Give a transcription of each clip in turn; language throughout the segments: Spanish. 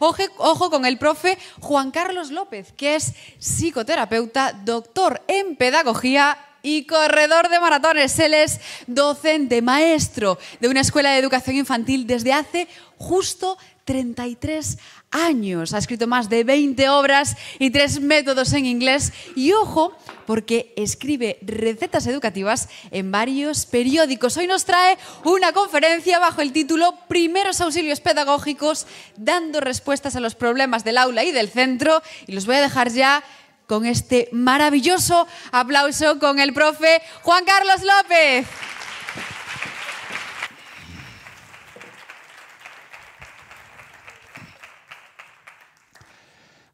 ojo, ojo con el profe Juan Carlos López, que es psicoterapeuta, doctor en pedagogía y corredor de maratones. Él es docente, maestro de una escuela de educación infantil desde hace justo 33 años años. Ha escrito más de 20 obras y tres métodos en inglés. Y ojo, porque escribe recetas educativas en varios periódicos. Hoy nos trae una conferencia bajo el título Primeros auxilios pedagógicos, dando respuestas a los problemas del aula y del centro. Y los voy a dejar ya con este maravilloso aplauso con el profe Juan Carlos López.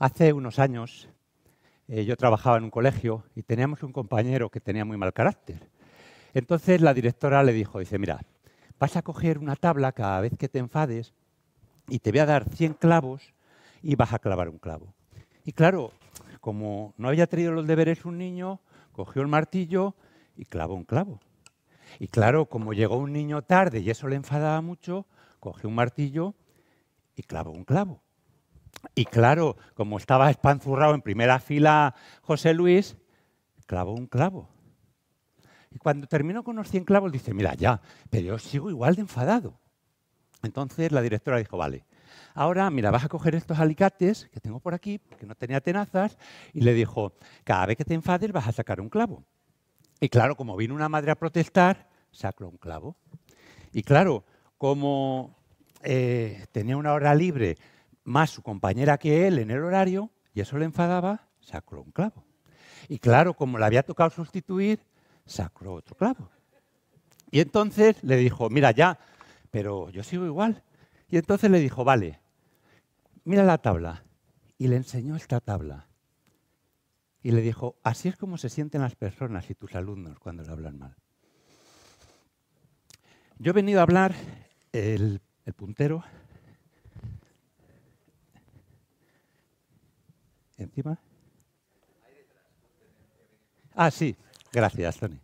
Hace unos años eh, yo trabajaba en un colegio y teníamos un compañero que tenía muy mal carácter. Entonces la directora le dijo, dice, mira, vas a coger una tabla cada vez que te enfades y te voy a dar 100 clavos y vas a clavar un clavo. Y claro, como no había traído los deberes un niño, cogió el martillo y clavó un clavo. Y claro, como llegó un niño tarde y eso le enfadaba mucho, cogió un martillo y clavó un clavo. Y claro, como estaba espanzurrado en primera fila José Luis, clavó un clavo. Y cuando terminó con los 100 clavos, dice, mira, ya, pero yo sigo igual de enfadado. Entonces la directora dijo, vale, ahora, mira, vas a coger estos alicates que tengo por aquí, porque no tenía tenazas, y le dijo, cada vez que te enfades vas a sacar un clavo. Y claro, como vino una madre a protestar, sacó un clavo. Y claro, como eh, tenía una hora libre más su compañera que él en el horario, y eso le enfadaba, sacó un clavo. Y claro, como le había tocado sustituir, sacó otro clavo. Y entonces le dijo, mira ya, pero yo sigo igual. Y entonces le dijo, vale, mira la tabla. Y le enseñó esta tabla. Y le dijo, así es como se sienten las personas y tus alumnos cuando le hablan mal. Yo he venido a hablar, el, el puntero, encima. Ah, sí, gracias, Tony.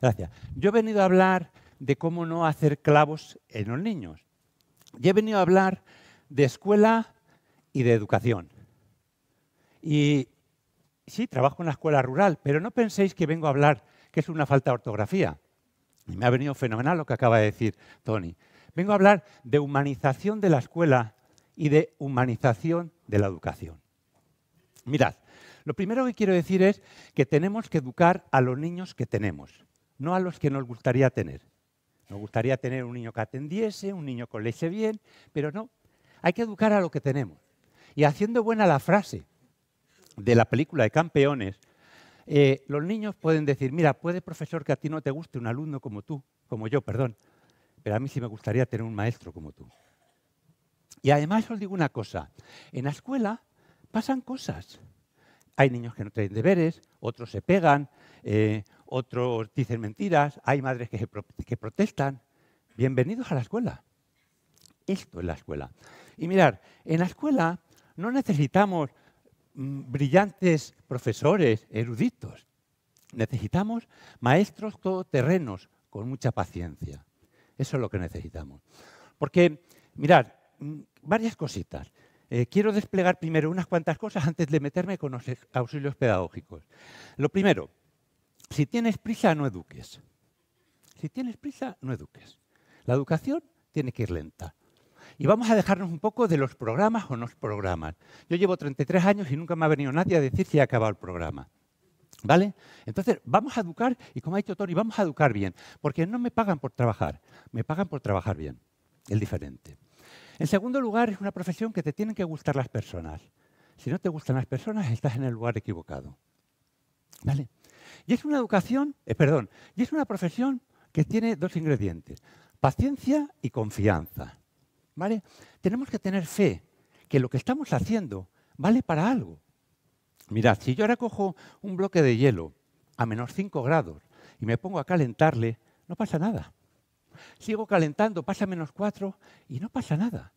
Gracias. Yo he venido a hablar de cómo no hacer clavos en los niños. Yo he venido a hablar de escuela y de educación. Y sí, trabajo en la escuela rural, pero no penséis que vengo a hablar que es una falta de ortografía. Y me ha venido fenomenal lo que acaba de decir Tony. Vengo a hablar de humanización de la escuela y de humanización de la educación. Mirad, lo primero que quiero decir es que tenemos que educar a los niños que tenemos, no a los que nos gustaría tener. Nos gustaría tener un niño que atendiese, un niño que leche bien, pero no. Hay que educar a lo que tenemos. Y haciendo buena la frase de la película de campeones, eh, los niños pueden decir, mira, puede profesor que a ti no te guste un alumno como tú, como yo, perdón, pero a mí sí me gustaría tener un maestro como tú. Y además os digo una cosa, en la escuela pasan cosas. Hay niños que no traen deberes, otros se pegan, eh, otros dicen mentiras, hay madres que, protestan. Bienvenidos a la escuela. Esto es la escuela. Y mirar, en la escuela no necesitamos mm, brillantes profesores eruditos. Necesitamos maestros todoterrenos con mucha paciencia. Eso es lo que necesitamos. Porque, mirad, mm, varias cositas. Eh, quiero desplegar primero unas cuantas cosas antes de meterme con los auxilios pedagógicos. Lo primero, si tienes prisa, no eduques. Si tienes prisa, no eduques. La educación tiene que ir lenta. Y vamos a dejarnos un poco de los programas o no programas. Yo llevo 33 años y nunca me ha venido nadie a decir si ha acabado el programa. ¿Vale? Entonces, vamos a educar, y como ha dicho Tony, vamos a educar bien, porque no me pagan por trabajar, me pagan por trabajar bien, el diferente. En segundo lugar, es una profesión que te tienen que gustar las personas. Si no te gustan las personas, estás en el lugar equivocado. ¿Vale? Y es una educación, eh, perdón, y es una profesión que tiene dos ingredientes, paciencia y confianza. ¿Vale? Tenemos que tener fe que lo que estamos haciendo vale para algo. Mirad, si yo ahora cojo un bloque de hielo a menos 5 grados y me pongo a calentarle, no pasa nada. Sigo calentando, pasa menos cuatro y no pasa nada.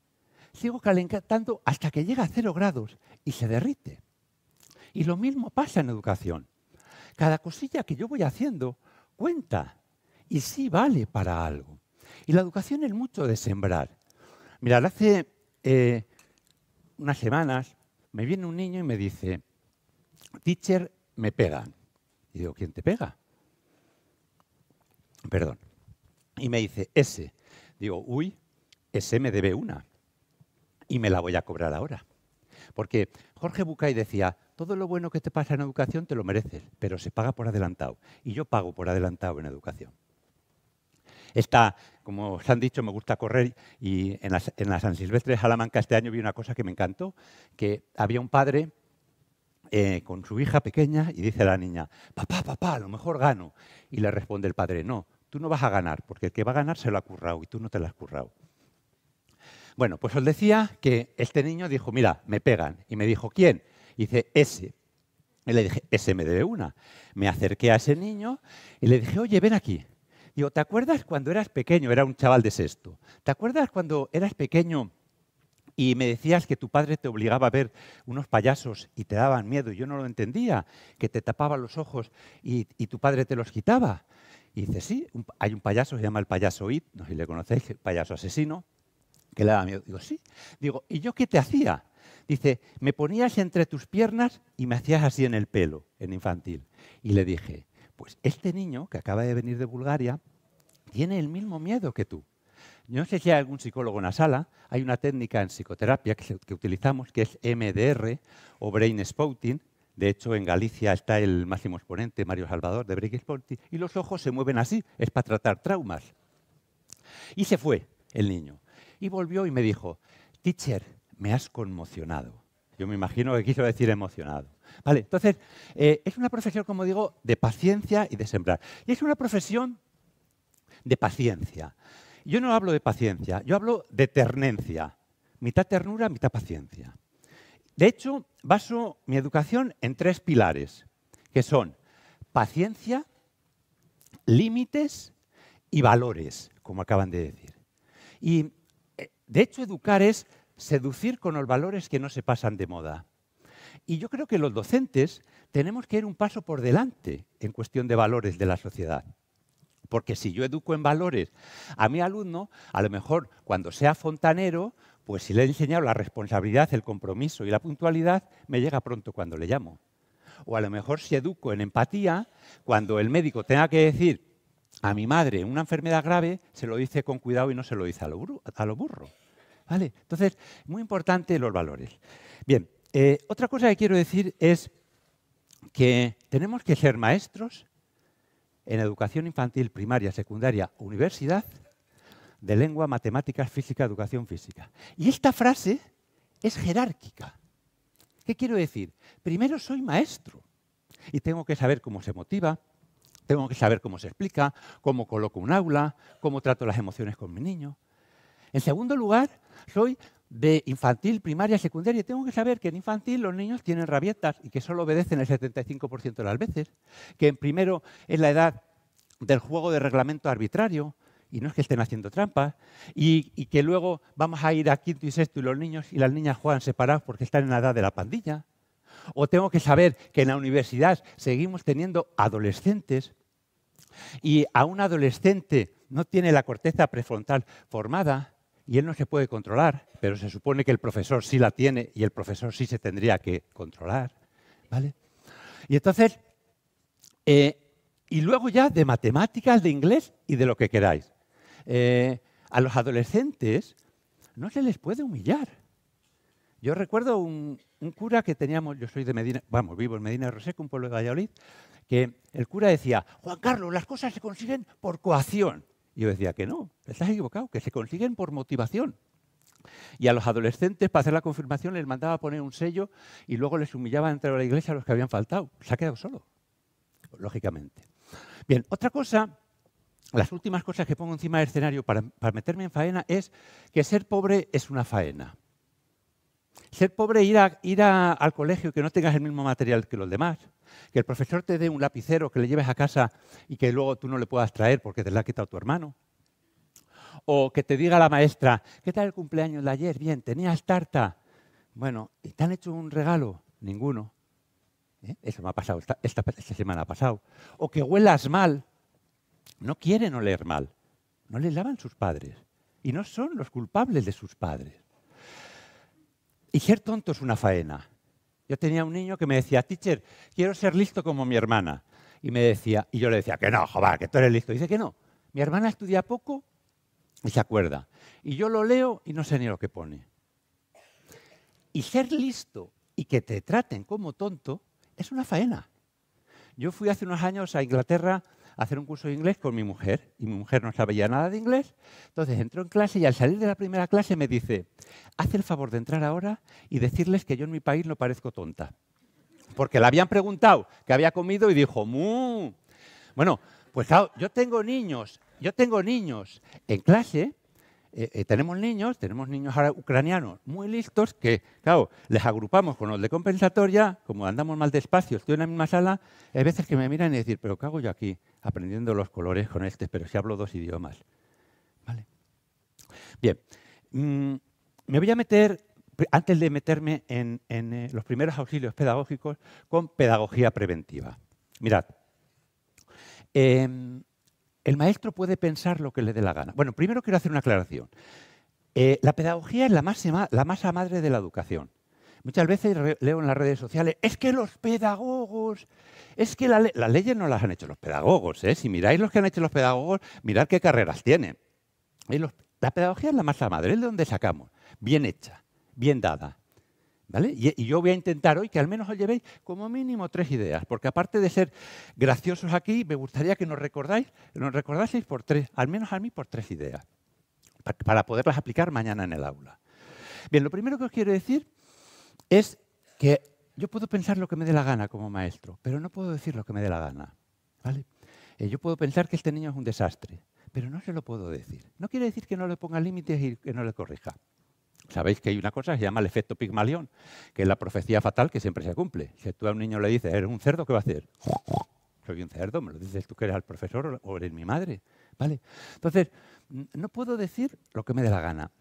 Sigo calentando hasta que llega a cero grados y se derrite. Y lo mismo pasa en educación. Cada cosilla que yo voy haciendo cuenta y sí vale para algo. Y la educación es mucho de sembrar. Mirad, hace eh, unas semanas me viene un niño y me dice, teacher, me pegan. Y digo, ¿quién te pega? Perdón y me dice, ese, Digo, uy, ese me debe una y me la voy a cobrar ahora. Porque Jorge Bucay decía, todo lo bueno que te pasa en educación te lo mereces, pero se paga por adelantado. Y yo pago por adelantado en educación. está como os han dicho, me gusta correr y en la, San Silvestre de Salamanca este año vi una cosa que me encantó, que había un padre eh, con su hija pequeña y dice a la niña, papá, papá, a lo mejor gano. Y le responde el padre, no, Tú no vas a ganar, porque el que va a ganar se lo ha currado y tú no te lo has currado. Bueno, pues os decía que este niño dijo, mira, me pegan. Y me dijo, ¿quién? Y dice, ese. Y le dije, ese me debe una. Me acerqué a ese niño y le dije, oye, ven aquí. Digo, ¿te acuerdas cuando eras pequeño? Era un chaval de sexto. ¿Te acuerdas cuando eras pequeño y me decías que tu padre te obligaba a ver unos payasos y te daban miedo? Y yo no lo entendía, que te tapaba los ojos y, y tu padre te los quitaba. Y dice, sí, hay un payaso, se llama el payaso It, no sé si le conocéis, payaso asesino, que le da miedo. Digo, sí. Digo, ¿y yo qué te hacía? Dice, me ponías entre tus piernas y me hacías así en el pelo, en infantil. Y le dije, pues este niño que acaba de venir de Bulgaria tiene el mismo miedo que tú. Yo no sé si hay algún psicólogo en la sala, hay una técnica en psicoterapia que, que utilizamos que es MDR o Brain Spouting, de hecho, en Galicia está el máximo exponente, Mario Salvador, de Breaking y los ojos se mueven así, es para tratar traumas. Y se fue el niño. Y volvió y me dijo, teacher, me has conmocionado. Yo me imagino que quiso decir emocionado. Vale, entonces, eh, es una profesión, como digo, de paciencia y de sembrar. Y es una profesión de paciencia. Yo no hablo de paciencia, yo hablo de ternencia. Mitad ternura, mitad paciencia. De hecho, baso mi educación en tres pilares, que son paciencia, límites y valores, como acaban de decir. Y, eh, de hecho, educar es seducir con los valores que no se pasan de moda. Y yo creo que los docentes tenemos que ir un paso por delante en cuestión de valores de la sociedad. Porque si yo educo en valores a mi alumno, a lo mejor cuando sea fontanero pues si le he enseñado la responsabilidad, el compromiso y la puntualidad, me llega pronto cuando le llamo. O a lo mejor si educo en empatía, cuando el médico tenga que decir a mi madre una enfermedad grave, se lo dice con cuidado y no se lo dice a lo, burro. ¿Vale? Entonces, muy importante los valores. Bien, eh, otra cosa que quiero decir es que tenemos que ser maestros en educación infantil, primaria, secundaria, universidad, de lengua, matemáticas, física, educación física. Y esta frase es jerárquica. ¿Qué quiero decir? Primero soy maestro y tengo que saber cómo se motiva, tengo que saber cómo se explica, cómo coloco un aula, cómo trato las emociones con mi niño. En segundo lugar, soy de infantil, primaria, secundaria, y tengo que saber que en infantil los niños tienen rabietas y que solo obedecen el 75% de las veces, que en primero es la edad del juego de reglamento arbitrario, y no es que estén haciendo trampas, y, que luego vamos a ir a quinto y sexto y los niños y las niñas juegan separados porque están en la edad de la pandilla. O tengo que saber que en la universidad seguimos teniendo adolescentes y a un adolescente no tiene la corteza prefrontal formada y él no se puede controlar, pero se supone que el profesor sí la tiene y el profesor sí se tendría que controlar. ¿Vale? Y entonces, eh, y luego ya de matemáticas, de inglés y de lo que queráis. Eh, a los adolescentes no se les puede humillar. Yo recuerdo un, cura que teníamos, yo soy de Medina, vamos, vivo en Medina Roseco, un pueblo de Valladolid, que el cura decía, Juan Carlos, las cosas se consiguen por coacción. yo decía que no, estás equivocado, que se consiguen por motivación. Y a los adolescentes, para hacer la confirmación, les mandaba poner un sello y luego les humillaba dentro de la iglesia a los que habían faltado. Se ha quedado solo, lógicamente. Bien, otra cosa las últimas cosas que pongo encima del escenario para, meterme en faena es que ser pobre es una faena. Ser pobre, ir, ir al colegio que no tengas el mismo material que los demás, que el profesor te dé un lapicero que le lleves a casa y que luego tú no le puedas traer porque te lo ha quitado tu hermano. O que te diga la maestra, ¿qué tal el cumpleaños de ayer? Bien, tenías tarta. Bueno, ¿y te han hecho un regalo? Ninguno. ¿Eh? Eso me ha pasado, esta, esta semana ha pasado. O que huelas mal, no quieren oler mal. No les lavan sus padres. Y no son los culpables de sus padres. Y ser tonto es una faena. Yo tenía un niño que me decía, teacher, quiero ser listo como mi hermana. Y, me decía, y yo le decía, que no, joder, que tú eres listo. Y dice que no. Mi hermana estudia poco y se acuerda. Y yo lo leo y no sé ni lo que pone. Y ser listo y que te traten como tonto es una faena. Yo fui hace unos años a Inglaterra hacer un curso de inglés con mi mujer y mi mujer no sabía nada de inglés. Entonces entró en clase y al salir de la primera clase me dice, haz el favor de entrar ahora y decirles que yo en mi país no parezco tonta. Porque le habían preguntado que había comido y dijo, ¡mu! Bueno, pues yo tengo niños, yo tengo niños en clase eh, eh, tenemos niños, tenemos niños ahora ucranianos muy listos que, claro, les agrupamos con los de compensatoria, como andamos mal despacio, estoy en la misma sala, hay veces que me miran y decir, pero ¿qué hago yo aquí aprendiendo los colores con este? Pero si hablo dos idiomas. Bien, mm, me voy a meter, antes de meterme en, eh, los primeros auxilios pedagógicos, con pedagogía preventiva. Mirad, em, el maestro puede pensar lo que le dé la gana. Bueno, primero quiero hacer una aclaración. Eh, la pedagogía es la, masa, la madre de la educación. Muchas veces leo en las redes sociales, es que los pedagogos, es que las leyes no las han hecho los pedagogos. ¿eh? Si miráis los que han hecho los pedagogos, mirad qué carreras tienen. la pedagogía es la masa madre, es de donde sacamos, bien hecha, bien dada, y, yo voy a intentar hoy que al menos os llevéis como mínimo tres ideas, porque aparte de ser graciosos aquí, me gustaría que nos recordáis, nos recordaseis por tres, al menos a mí por tres ideas, para, poderlas aplicar mañana en el aula. Bien, lo primero que os quiero decir es que yo puedo pensar lo que me dé la gana como maestro, pero no puedo decir lo que me dé la gana, ¿vale? Eh, yo puedo pensar que este niño es un desastre, pero no se lo puedo decir. No quiere decir que no le ponga límites y que no le corrija. Sabéis que hay una cosa que se llama el efecto Pigmalión, que es la profecía fatal que siempre se cumple. Si tú a un niño le dices, eres un cerdo, ¿qué va a hacer? Soy un cerdo, me lo dices tú que eres el profesor o eres mi madre. ¿Vale? Entonces, no puedo decir lo que me dé la gana.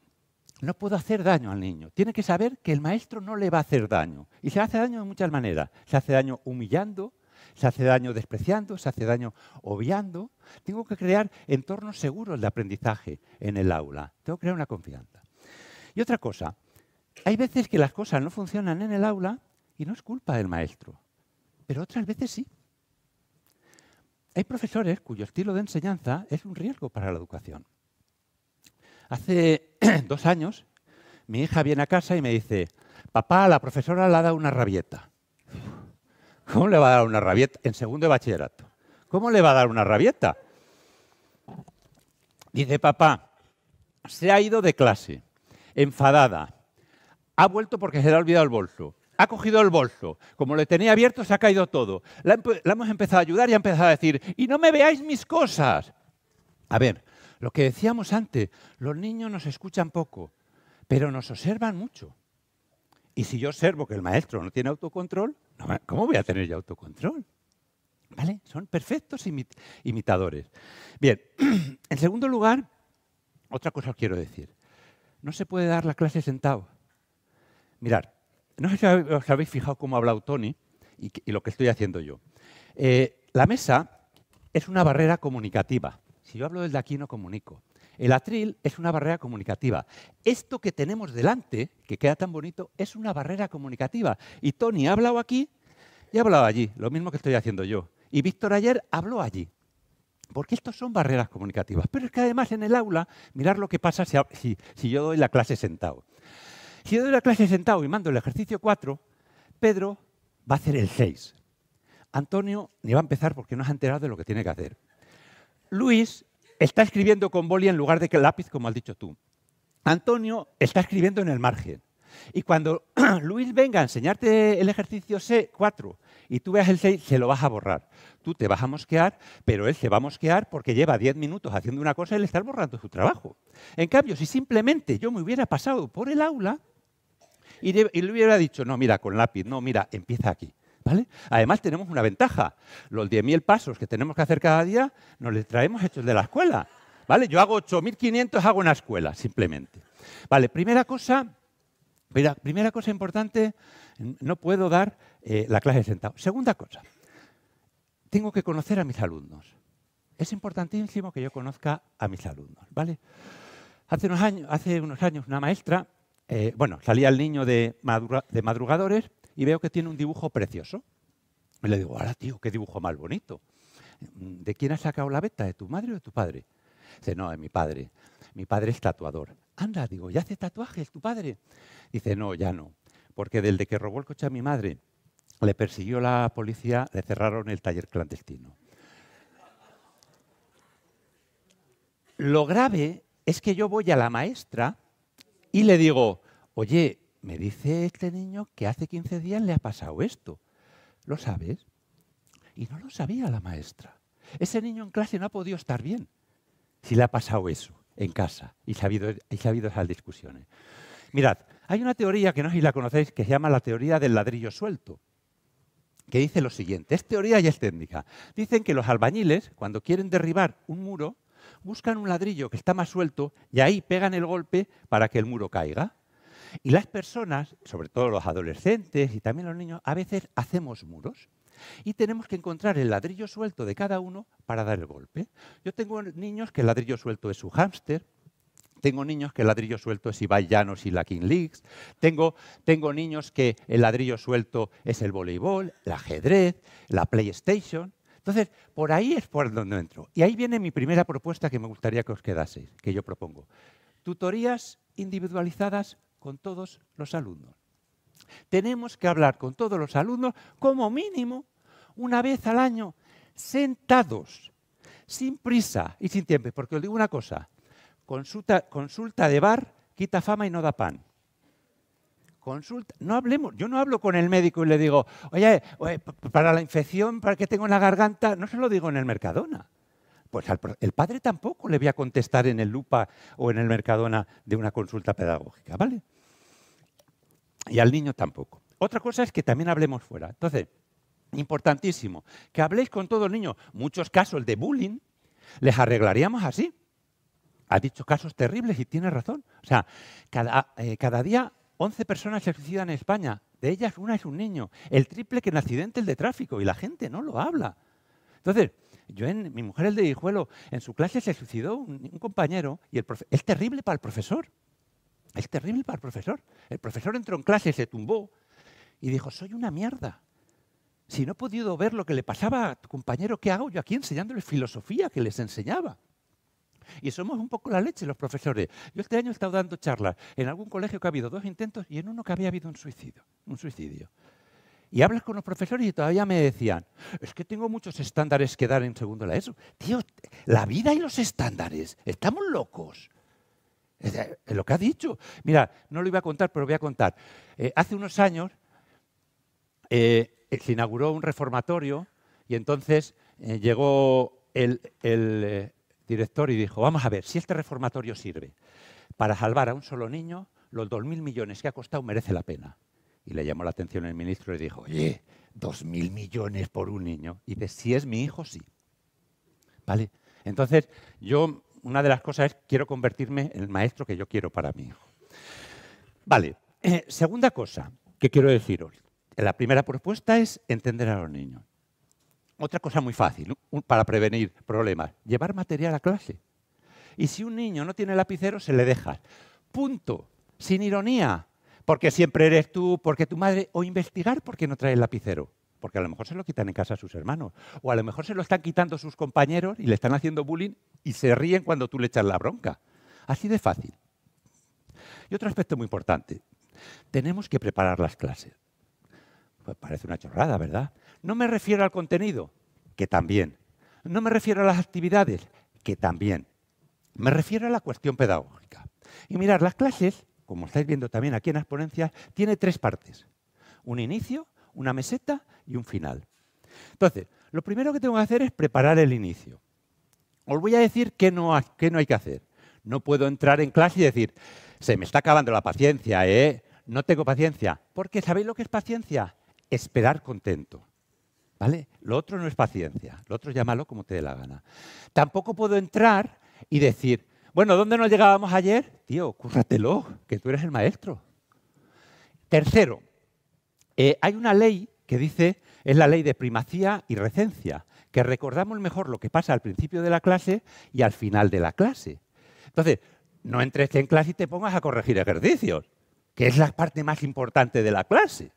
No puedo hacer daño al niño. Tiene que saber que el maestro no le va a hacer daño. Y se hace daño de muchas maneras. Se hace daño humillando, se hace daño despreciando, se hace daño obviando. Tengo que crear entornos seguros de aprendizaje en el aula. Tengo que crear una confianza. Y otra cosa, hay veces que las cosas no funcionan en el aula y no es culpa del maestro, pero otras veces sí. Hay profesores cuyo estilo de enseñanza es un riesgo para la educación. Hace dos años, mi hija viene a casa y me dice, papá, la profesora le ha dado una rabieta. ¿Cómo le va a dar una rabieta en segundo de bachillerato? ¿Cómo le va a dar una rabieta? Dice, papá, se ha ido de clase enfadada. Ha vuelto porque se le ha olvidado el bolso. Ha cogido el bolso. Como le tenía abierto, se ha caído todo. La, hemos empezado a ayudar y ha empezado a decir, y no me veáis mis cosas. A ver, lo que decíamos antes, los niños nos escuchan poco, pero nos observan mucho. Y si yo observo que el maestro no tiene autocontrol, ¿cómo voy a tener yo autocontrol? ¿Vale? Son perfectos imitadores. Bien, en segundo lugar, otra cosa os quiero decir no se puede dar la clase sentado. Mirad, no sé si os habéis fijado cómo ha hablado Tony y, lo que estoy haciendo yo. Eh, la mesa es una barrera comunicativa. Si yo hablo desde aquí no comunico. El atril es una barrera comunicativa. Esto que tenemos delante, que queda tan bonito, es una barrera comunicativa. Y Tony ha hablado aquí y ha hablado allí, lo mismo que estoy haciendo yo. Y Víctor ayer habló allí porque estos son barreras comunicativas. Pero es que además en el aula, mirar lo que pasa si, yo doy la clase sentado. Si yo doy la clase sentado y mando el ejercicio 4, Pedro va a hacer el 6. Antonio ni va a empezar porque no se ha enterado de lo que tiene que hacer. Luis está escribiendo con boli en lugar de que lápiz, como has dicho tú. Antonio está escribiendo en el margen. Y cuando Luis venga a enseñarte el ejercicio C4 y tú veas el 6, se lo vas a borrar. Tú te vas a mosquear, pero él se va a mosquear porque lleva 10 minutos haciendo una cosa y le estás borrando su trabajo. En cambio, si simplemente yo me hubiera pasado por el aula y le hubiera dicho, no, mira, con lápiz, no, mira, empieza aquí. ¿Vale? Además tenemos una ventaja. Los 10.000 pasos que tenemos que hacer cada día nos los traemos hechos de la escuela. ¿Vale? Yo hago 8.500, hago una escuela, simplemente. Vale, primera cosa, Mira, primera cosa importante, no puedo dar eh, la clase sentado. Segunda cosa, tengo que conocer a mis alumnos. Es importantísimo que yo conozca a mis alumnos, ¿vale? Hace unos años, hace unos años una maestra, eh, bueno, salía el niño de, de madrugadores y veo que tiene un dibujo precioso. Y le digo, ahora tío, qué dibujo más bonito. Mm, ¿De quién has sacado la beta? ¿De tu madre o de tu padre? Dice, no, de mi padre. Mi padre es tatuador. Anda, digo, ¿ya hace tatuajes tu padre? Dice, no, ya no. Porque desde que robó el coche a mi madre, le persiguió la policía, le cerraron el taller clandestino. Lo grave es que yo voy a la maestra y le digo, oye, me dice este niño que hace 15 días le ha pasado esto. ¿Lo sabes? Y no lo sabía la maestra. Ese niño en clase no ha podido estar bien si le ha pasado eso en casa y se, ha habido, esas discusiones. Mirad, hay una teoría que no sé si la conocéis que se llama la teoría del ladrillo suelto, que dice lo siguiente, es teoría y es técnica. Dicen que los albañiles, cuando quieren derribar un muro, buscan un ladrillo que está más suelto y ahí pegan el golpe para que el muro caiga. Y las personas, sobre todo los adolescentes y también los niños, a veces hacemos muros. Y tenemos que encontrar el ladrillo suelto de cada uno para dar el golpe. Yo tengo niños que el ladrillo suelto es su hámster, tengo niños que el ladrillo suelto es Ibai Llanos y la King Leagues. Tengo, tengo niños que el ladrillo suelto es el voleibol, el ajedrez, la PlayStation. Entonces, por ahí es por donde entro. Y ahí viene mi primera propuesta que me gustaría que os quedaseis, que yo propongo. Tutorías individualizadas con todos los alumnos tenemos que hablar con todos los alumnos como mínimo una vez al año, sentados, sin prisa y sin tiempo. Porque os digo una cosa, consulta, de bar quita fama y no da pan. Consulta, no hablemos, yo no hablo con el médico y le digo, oye, para la infección, para que tengo la garganta, no se lo digo en el Mercadona. Pues al, el padre tampoco le voy a contestar en el Lupa o en el Mercadona de una consulta pedagógica, ¿vale? y al niño tampoco. Otra cosa es que también hablemos fuera. Entonces, importantísimo, que habléis con todos los niños. Muchos casos de bullying les arreglaríamos así. Ha dicho casos terribles y tiene razón. O sea, cada, eh, cada día 11 personas se suicidan en España. De ellas una es un niño. El triple que en accidentes de tráfico. Y la gente no lo habla. Entonces, yo en mi mujer, el de Hijuelo, en su clase se suicidó un, compañero y el es terrible para el profesor. Es terrible para el profesor. El profesor entró en clase, se tumbó y dijo, soy una mierda. Si no he podido ver lo que le pasaba a tu compañero, ¿qué hago yo aquí enseñándoles filosofía que les enseñaba? Y somos un poco la leche los profesores. Yo este año he estado dando charlas en algún colegio que ha habido dos intentos y en uno que había habido un suicidio. Un suicidio. Y hablas con los profesores y todavía me decían, es que tengo muchos estándares que dar en segundo la ESO. Tío, la vida y los estándares, estamos locos. Es eh, lo que ha dicho. Mira, no lo iba a contar, pero voy a contar. Eh, hace unos años eh, se inauguró un reformatorio y entonces llegó el, director y dijo, vamos a ver, si este reformatorio sirve para salvar a un solo niño, los 2.000 millones que ha costado merece la pena. Y le llamó la atención el ministro y dijo, oye, 2.000 millones por un niño. Y dice, si es mi hijo, sí. ¿Vale? Entonces, yo una de las cosas es quiero convertirme en el maestro que yo quiero para mi hijo. Vale, eh, segunda cosa que quiero deciros. La primera propuesta es entender a los niños. Otra cosa muy fácil para prevenir problemas, llevar material a clase. Y si un niño no tiene lapicero, se le deja. Punto. Sin ironía. Porque siempre eres tú, porque tu madre, o investigar por qué no traes lapicero porque a lo mejor se lo quitan en casa a sus hermanos, o a lo mejor se lo están quitando sus compañeros y le están haciendo bullying y se ríen cuando tú le echas la bronca. Así de fácil. Y otro aspecto muy importante, tenemos que preparar las clases. Pues parece una chorrada, ¿verdad? No me refiero al contenido, que también. No me refiero a las actividades, que también. Me refiero a la cuestión pedagógica. Y mirar, las clases, como estáis viendo también aquí en las ponencias, tiene tres partes. Un inicio, una meseta y un final. Entonces, lo primero que tengo que hacer es preparar el inicio. Os voy a decir qué no, no hay que hacer. No puedo entrar en clase y decir, se me está acabando la paciencia, ¿eh? No tengo paciencia. Porque ¿sabéis lo que es paciencia? Esperar contento. ¿Vale? Lo otro no es paciencia. Lo otro llámalo como te dé la gana. Tampoco puedo entrar y decir, bueno, ¿dónde nos llegábamos ayer? Tío, cúrratelo, que tú eres el maestro. Tercero, eh, hay una ley que dice, es la ley de primacía y recencia, que recordamos mejor lo que pasa al principio de la clase y al final de la clase. Entonces, no entres en clase y te pongas a corregir ejercicios, que es la parte más importante de la clase.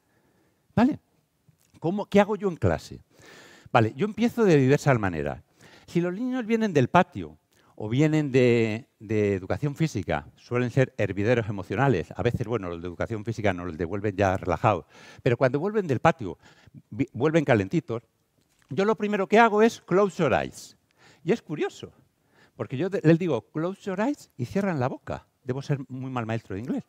¿Vale? ¿Qué hago yo en clase? Vale, yo empiezo de diversas maneras. Si los niños vienen del patio o vienen de, educación física, suelen ser hervideros emocionales. A veces, bueno, los de educación física nos los devuelven ya relajados, pero cuando vuelven del patio, vuelven calentitos, yo lo primero que hago es close your eyes. Y es curioso, porque yo les digo close your eyes y cierran la boca. Debo ser muy mal maestro de inglés.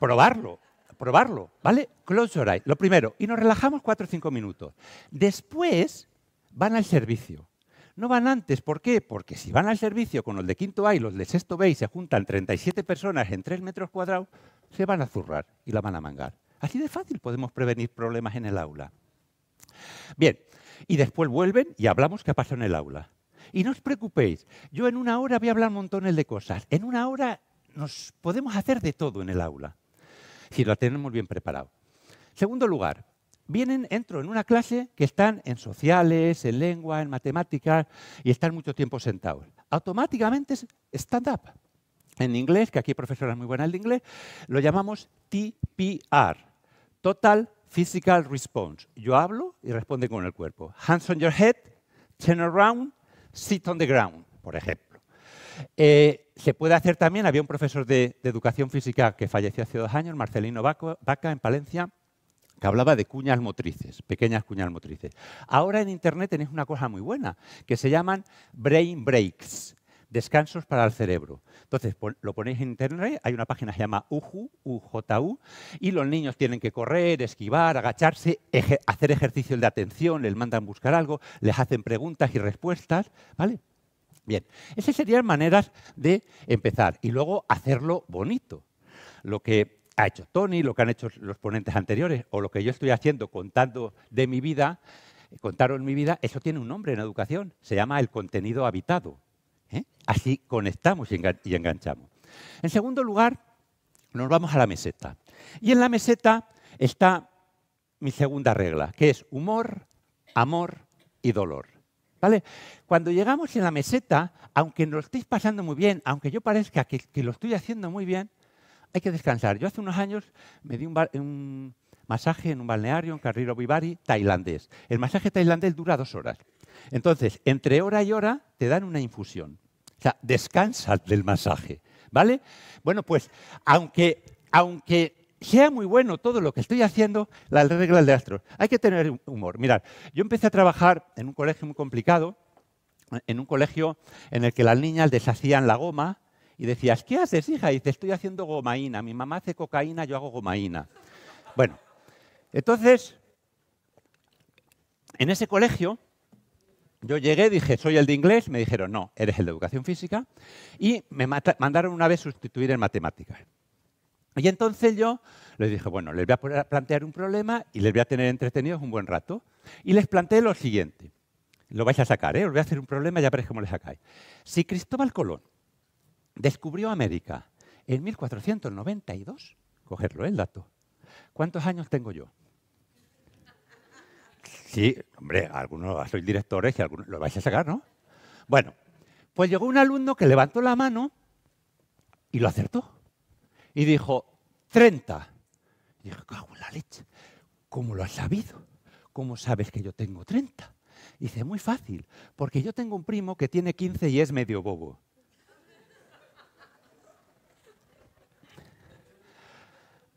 Probarlo, probarlo, ¿vale? Close your eyes, lo primero. Y nos relajamos cuatro o cinco minutos. Después van al servicio. No van antes, ¿por qué? Porque si van al servicio con los de quinto A y los de sexto B y se juntan 37 personas en 3 metros cuadrados, se van a zurrar y la van a mangar. Así de fácil podemos prevenir problemas en el aula. Bien, y después vuelven y hablamos qué ha pasado en el aula. Y no os preocupéis, yo en una hora voy a hablar montones de cosas. En una hora nos podemos hacer de todo en el aula, si lo tenemos bien preparado. Segundo lugar, vienen, entro en una clase que están en sociales, en lengua, en matemáticas y están mucho tiempo sentados. Automáticamente es stand-up. En inglés, que aquí hay profesoras muy buenas de inglés, lo llamamos TPR, Total Physical Response. Yo hablo y responde con el cuerpo. Hands on your head, turn around, sit on the ground, por ejemplo. Eh, se puede hacer también, había un profesor de, educación física que falleció hace dos años, Marcelino Vaca, en Palencia, que hablaba de cuñas motrices, pequeñas cuñas motrices. Ahora en Internet tenéis una cosa muy buena, que se llaman brain breaks, descansos para el cerebro. Entonces, lo ponéis en Internet, hay una página que se llama UJU, y los niños tienen que correr, esquivar, agacharse, hacer ejercicios de atención, les mandan buscar algo, les hacen preguntas y respuestas, ¿vale? Bien, esas serían maneras de empezar y luego hacerlo bonito. Lo que ha hecho Tony, lo que han hecho los ponentes anteriores o lo que yo estoy haciendo contando de mi vida, eh, contaron mi vida, eso tiene un nombre en educación, se llama el contenido habitado. ¿eh? Así conectamos y enganchamos. En segundo lugar, nos vamos a la meseta. Y en la meseta está mi segunda regla, que es humor, amor y dolor. ¿Vale? Cuando llegamos en la meseta, aunque nos lo estéis pasando muy bien, aunque yo parezca que lo estoy haciendo muy bien, hay que descansar. Yo hace unos años me di un, un masaje en un balneario en Carrillo Vivari, tailandés. El masaje tailandés dura dos horas. Entonces, entre hora y hora te dan una infusión. O sea, descansa del masaje, ¿vale? Bueno, pues aunque, aunque sea muy bueno todo lo que estoy haciendo, las reglas de astro. Hay que tener humor. Mirad, yo empecé a trabajar en un colegio muy complicado, en un colegio en el que las niñas deshacían la goma y decías, ¿qué haces, hija? Y dice, estoy haciendo gomaína. Mi mamá hace cocaína, yo hago gomaína. Bueno, entonces, en ese colegio, yo llegué, dije, soy el de inglés, me dijeron, no, eres el de educación física, y me mandaron una vez sustituir en matemáticas. Y entonces yo les dije, bueno, les voy a plantear un problema y les voy a tener entretenidos un buen rato. Y les planteé lo siguiente, lo vais a sacar, ¿eh? os voy a hacer un problema y ya veréis cómo le sacáis. Si Cristóbal Colón descubrió América en 1492. Cogerlo, ¿eh? el dato. ¿Cuántos años tengo yo? Sí, hombre, algunos sois directores y algunos lo vais a sacar, ¿no? Bueno, pues llegó un alumno que levantó la mano y lo acertó. Y dijo, 30. Y dije, cago en la leche. ¿Cómo lo has sabido? ¿Cómo sabes que yo tengo 30? Y dice, muy fácil, porque yo tengo un primo que tiene 15 y es medio bobo.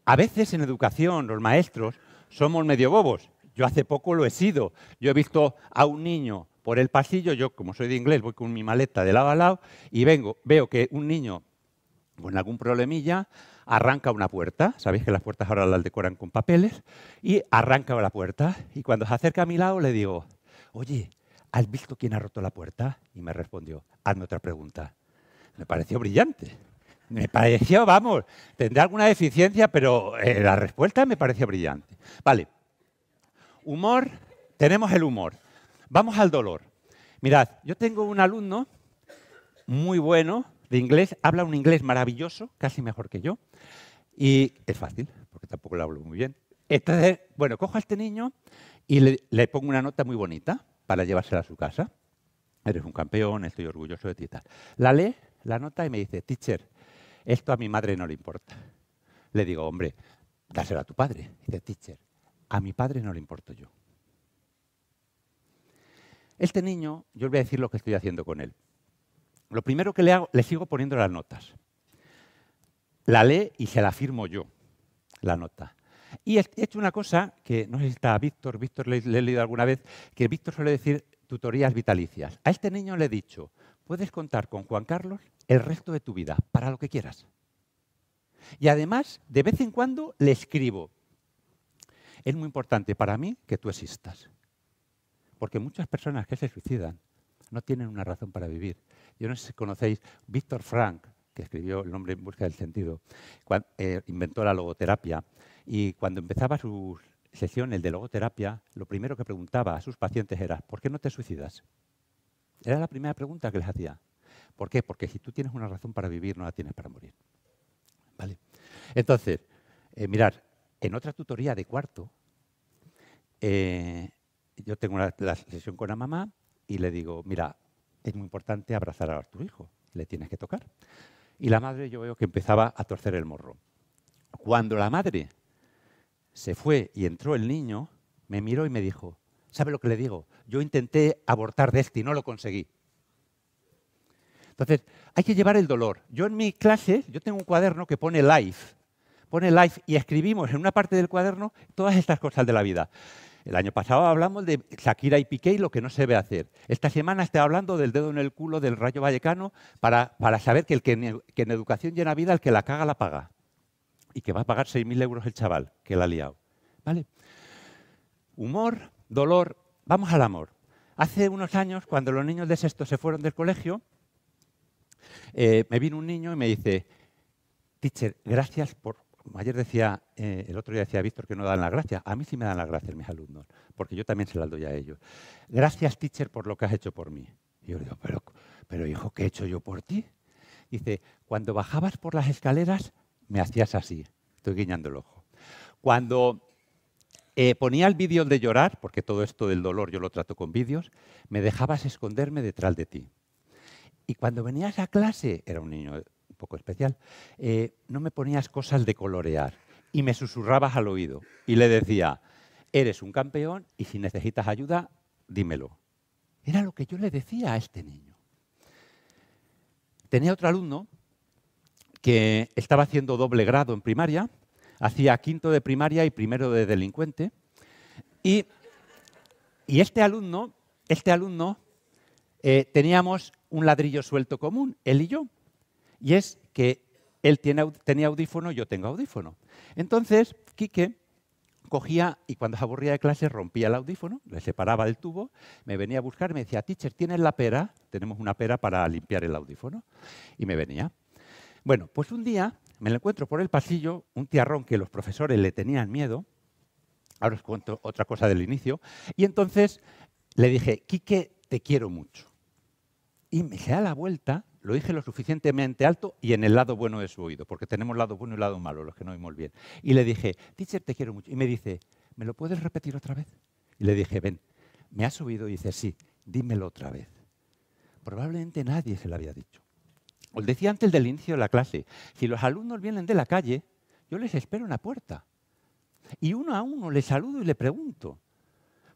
A veces en educación los maestros somos medio bobos. Yo hace poco lo he sido. Yo he visto a un niño por el pasillo, yo como soy de inglés voy con mi maleta de lado a lado y vengo, veo que un niño con algún problemilla arranca una puerta, sabéis que las puertas ahora las decoran con papeles, y arranca la puerta y cuando se acerca a mi lado le digo, oye, ¿has visto quién ha roto la puerta? Y me respondió, hazme otra pregunta. Me pareció brillante. Me pareció, vamos, tendrá alguna deficiencia, pero eh, la respuesta me pareció brillante. Vale, humor, tenemos el humor. Vamos al dolor. Mirad, yo tengo un alumno muy bueno de inglés, habla un inglés maravilloso, casi mejor que yo, y es fácil, porque tampoco lo hablo muy bien. Entonces, bueno, cojo a este niño y le, le pongo una nota muy bonita para llevársela a su casa. Eres un campeón, estoy orgulloso de ti y tal. La lee, la nota, y me dice, teacher, esto a mi madre no le importa. Le digo, hombre, dáselo a tu padre. Dice, teacher, a mi padre no le importo yo. Este niño, yo le voy a decir lo que estoy haciendo con él. Lo primero que le hago, le sigo poniendo las notas. La lee y se la firmo yo, la nota. Y he hecho una cosa que no sé si está Víctor, Víctor le, le he leído alguna vez, que Víctor suele decir tutorías vitalicias. A este niño le he dicho, puedes contar con Juan Carlos el resto de tu vida, para lo que quieras. Y además, de vez en cuando le escribo. Es muy importante para mí que tú existas. Porque muchas personas que se suicidan no tienen una razón para vivir. Yo no sé si conocéis Víctor Frank, que escribió El nombre en busca del sentido, eh, inventó la logoterapia. Y cuando empezaba su sesión, el de logoterapia, lo primero que preguntaba a sus pacientes era, ¿por qué no te suicidas? Era la primera pregunta que les hacía. ¿Por qué? Porque si tú tienes una razón para vivir, no la tienes para morir. ¿Vale? Entonces, eh, mirar, en otra tutoría de cuarto, eh, yo tengo la sesión con la mamá y le digo, mira, es muy importante abrazar a tu hijo, le tienes que tocar. Y la madre yo veo que empezaba a torcer el morro. Cuando la madre se fue y entró el niño, me miró y me dijo, ¿Sabe lo que le digo? Yo intenté abortar de este y no lo conseguí. Entonces, hay que llevar el dolor. Yo en mi clase, yo tengo un cuaderno que pone life. Pone life y escribimos en una parte del cuaderno todas estas cosas de la vida. El año pasado hablamos de Shakira y Piqué y lo que no se ve hacer. Esta semana estoy hablando del dedo en el culo del Rayo Vallecano para, saber que, el que, en, educación llena vida el que la caga la paga. Y que va a pagar 6.000 euros el chaval que la ha liado. ¿Vale? Humor, dolor, vamos al amor. Hace unos años, cuando los niños de sexto se fueron del colegio, eh, me vino un niño y me dice, teacher, gracias por... Ayer decía, eh, el otro día decía Víctor que no dan las gracias. A mí sí me dan las gracias mis alumnos, porque yo también se las doy a ellos. Gracias, teacher, por lo que has hecho por mí. Y yo digo, pero, pero hijo, ¿qué he hecho yo por ti? Dice, cuando bajabas por las escaleras, me hacías así. Estoy guiñando el ojo. Cuando eh, ponía el vídeo de llorar, porque todo esto del dolor yo lo trato con vídeos, me dejabas esconderme detrás de ti. Y cuando venías a clase, era un niño un poco especial, eh, no me ponías cosas de colorear y me susurrabas al oído y le decía, eres un campeón y si necesitas ayuda, dímelo. Era lo que yo le decía a este niño. Tenía otro alumno que estaba haciendo doble grado en primaria hacía quinto de primaria y primero de delincuente. Y, este alumno, este alumno eh, teníamos un ladrillo suelto común, él y yo. Y es que él tenía audífono, yo tengo audífono. Entonces, Quique cogía y cuando se aburría de clase rompía el audífono, le separaba del tubo, me venía a buscar, me decía, teacher, ¿tienes la pera? Tenemos una pera para limpiar el audífono. Y me venía. Bueno, pues un día me lo encuentro por el pasillo, un tiarrón que los profesores le tenían miedo. Ahora os cuento otra cosa del inicio. Y entonces le dije, Quique, te quiero mucho. Y me dije, a la vuelta, lo dije lo suficientemente alto y en el lado bueno de su oído, porque tenemos lado bueno y lado malo, los que no oímos bien. Y le dije, teacher, te quiero mucho. Y me dice, ¿me lo puedes repetir otra vez? Y le dije, ven, me ha subido y dice, sí, dímelo otra vez. Probablemente nadie se lo había dicho. Os decía antes del inicio de la clase, si los alumnos vienen de la calle, yo les espero en la puerta. Y uno a uno les saludo y le pregunto,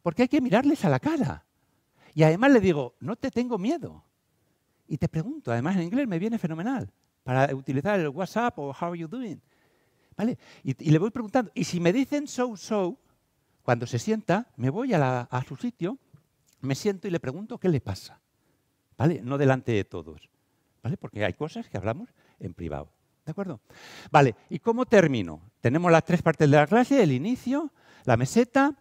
porque hay que mirarles a la cara. Y además le digo, no te tengo miedo. Y te pregunto, además en inglés me viene fenomenal, para utilizar el WhatsApp o How are you doing. ¿Vale? Y, le voy preguntando, y si me dicen so, so, cuando se sienta, me voy a, a su sitio, me siento y le pregunto qué le pasa. ¿Vale? No delante de todos. Porque hay cosas que hablamos en privado. ¿De acuerdo? Vale, ¿y cómo termino? Tenemos las tres partes de la clase, el inicio, la meseta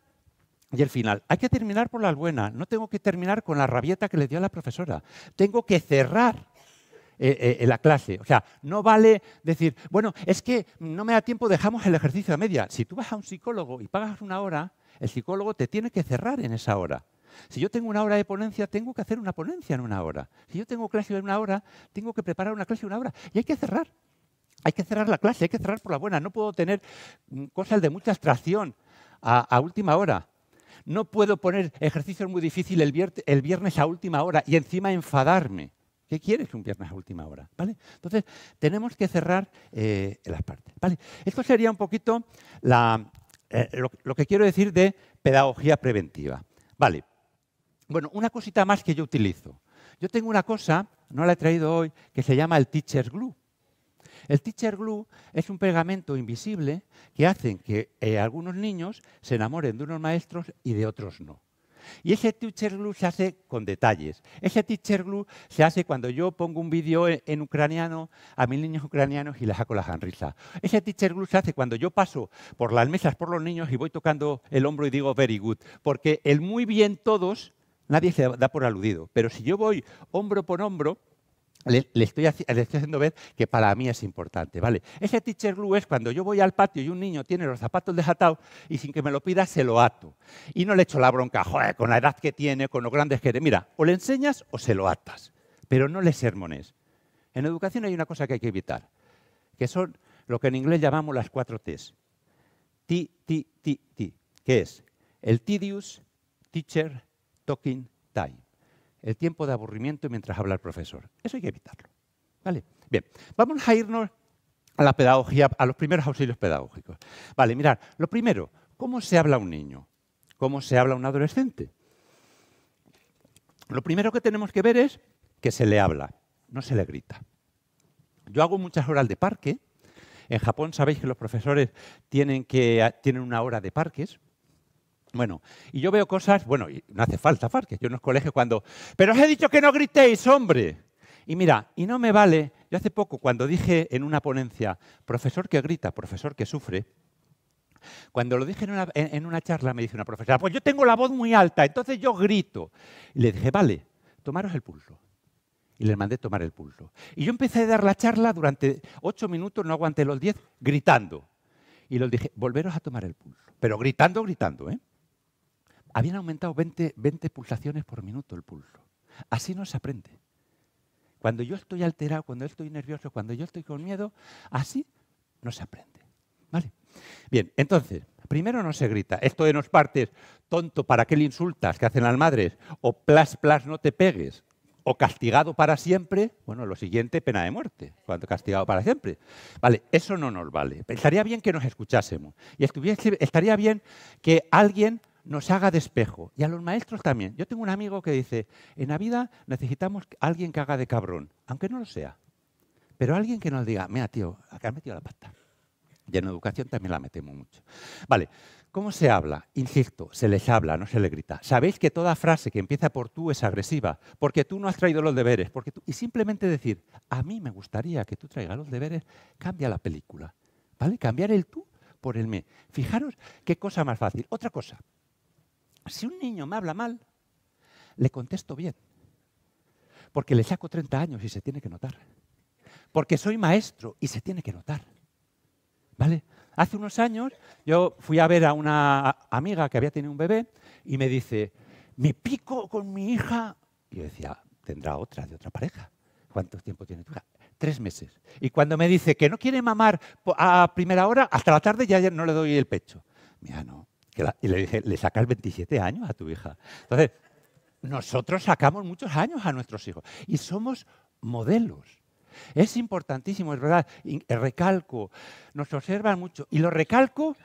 y el final. Hay que terminar por las buenas, no tengo que terminar con la rabieta que le dio a la profesora. Tengo que cerrar eh, eh, eh, la clase. O sea, no vale decir, bueno, es que no me da tiempo, dejamos el ejercicio a media. Si tú vas a un psicólogo y pagas una hora, el psicólogo te tiene que cerrar en esa hora. Si yo tengo una hora de ponencia, tengo que hacer una ponencia en una hora. Si yo tengo clase en una hora, tengo que preparar una clase en una hora. Y hay que cerrar. Hay que cerrar la clase, hay que cerrar por la buena. No puedo tener mm, cosas de mucha abstracción a, última hora. No puedo poner ejercicios muy difíciles el, viernes a última hora y encima enfadarme. ¿Qué quieres un viernes a última hora? ¿Vale? Entonces, tenemos que cerrar eh, las partes. ¿Vale? Esto sería un poquito eh, lo, que quiero decir de pedagogía preventiva. Vale, bueno, una cosita más que yo utilizo. Yo tengo una cosa, no la he traído hoy, que se llama el Teacher Glue. El Teacher Glue es un pegamento invisible que hace que eh, algunos niños se enamoren de unos maestros y de otros no. Y ese teacher glue se hace con detalles. Ese teacher glue se hace cuando yo pongo un vídeo e, en, ucraniano a mis niños ucranianos y les saco la sonrisa. Ese teacher glue se hace cuando yo paso por las mesas por los niños y voy tocando el hombro y digo very good. Porque el muy bien todos nadie se da por aludido. Pero si yo voy hombro por hombro, le, estoy, haciendo ver que para mí es importante, ¿vale? Ese teacher glue es cuando yo voy al patio y un niño tiene los zapatos desatados y sin que me lo pida se lo ato. Y no le echo la bronca, con la edad que tiene, con los grandes que tiene. Mira, o le enseñas o se lo atas, pero no le sermones. En educación hay una cosa que hay que evitar, que son lo que en inglés llamamos las cuatro T's. Ti, ti, ti, ti, que es el tedious, teacher, talking time, el tiempo de aburrimiento mientras habla el profesor. Eso hay que evitarlo. ¿Vale? Bien, vamos a irnos a la pedagogía, a los primeros auxilios pedagógicos. Vale, mirar, lo primero, ¿cómo se habla un niño? ¿Cómo se habla un adolescente? Lo primero que tenemos que ver es que se le habla, no se le grita. Yo hago muchas horas de parque. En Japón sabéis que los profesores tienen, que, tienen una hora de parques bueno, y yo veo cosas, bueno, y no hace falta, Farque, yo en los colegios cuando, pero os he dicho que no gritéis, hombre. Y mira, y no me vale, yo hace poco cuando dije en una ponencia, profesor que grita, profesor que sufre, cuando lo dije en una, charla me dice una profesora, pues yo tengo la voz muy alta, entonces yo grito. Y le dije, vale, tomaros el pulso y le mandé tomar el pulso. Y yo empecé a dar la charla durante ocho minutos, no aguanté los diez, gritando. Y lo dije, volveros a tomar el pulso. Pero gritando, gritando, ¿eh? habían aumentado 20, 20 pulsaciones por minuto el pulso. Así no se aprende. Cuando yo estoy alterado, cuando yo estoy nervioso, cuando yo estoy con miedo, así no se aprende. ¿Vale? Bien, entonces, primero no se grita. Esto de nos partes, tonto, ¿para qué le insultas? que hacen las madres? O plas, plas, no te pegues. O castigado para siempre, bueno, lo siguiente, pena de muerte, cuando castigado para siempre. Vale, eso no nos vale. Estaría bien que nos escuchásemos. Y estaría bien que alguien nos haga despejo. y a los maestros también. Yo tengo un amigo que dice, en la vida necesitamos alguien que haga de cabrón, aunque no lo sea. Pero alguien que nos diga, mira, tío, acá has metido la pata. Y en educación también la metemos mucho. Vale, ¿cómo se habla? Insisto, se les habla, no se les grita. Sabéis que toda frase que empieza por tú es agresiva, porque tú no has traído los deberes. Porque tú... Y simplemente decir, a mí me gustaría que tú traigas los deberes, cambia la película. ¿Vale? Cambiar el tú por el me. Fijaros qué cosa más fácil. Otra cosa, pues si un niño me habla mal, le contesto bien. Porque le saco 30 años y se tiene que notar. Porque soy maestro y se tiene que notar. ¿Vale? Hace unos años yo fui a ver a una amiga que había tenido un bebé y me dice, me pico con mi hija. Y yo decía, tendrá otra, de otra pareja. ¿Cuánto tiempo tiene tu Tres meses. Y cuando me dice que no quiere mamar a primera hora, hasta la tarde ya no le doy el pecho. Mira, no, y le dije, le sacas 27 años a tu hija. Entonces, nosotros sacamos muchos años a nuestros hijos y somos modelos. Es importantísimo, es verdad, recalco, nos observan mucho y lo recalco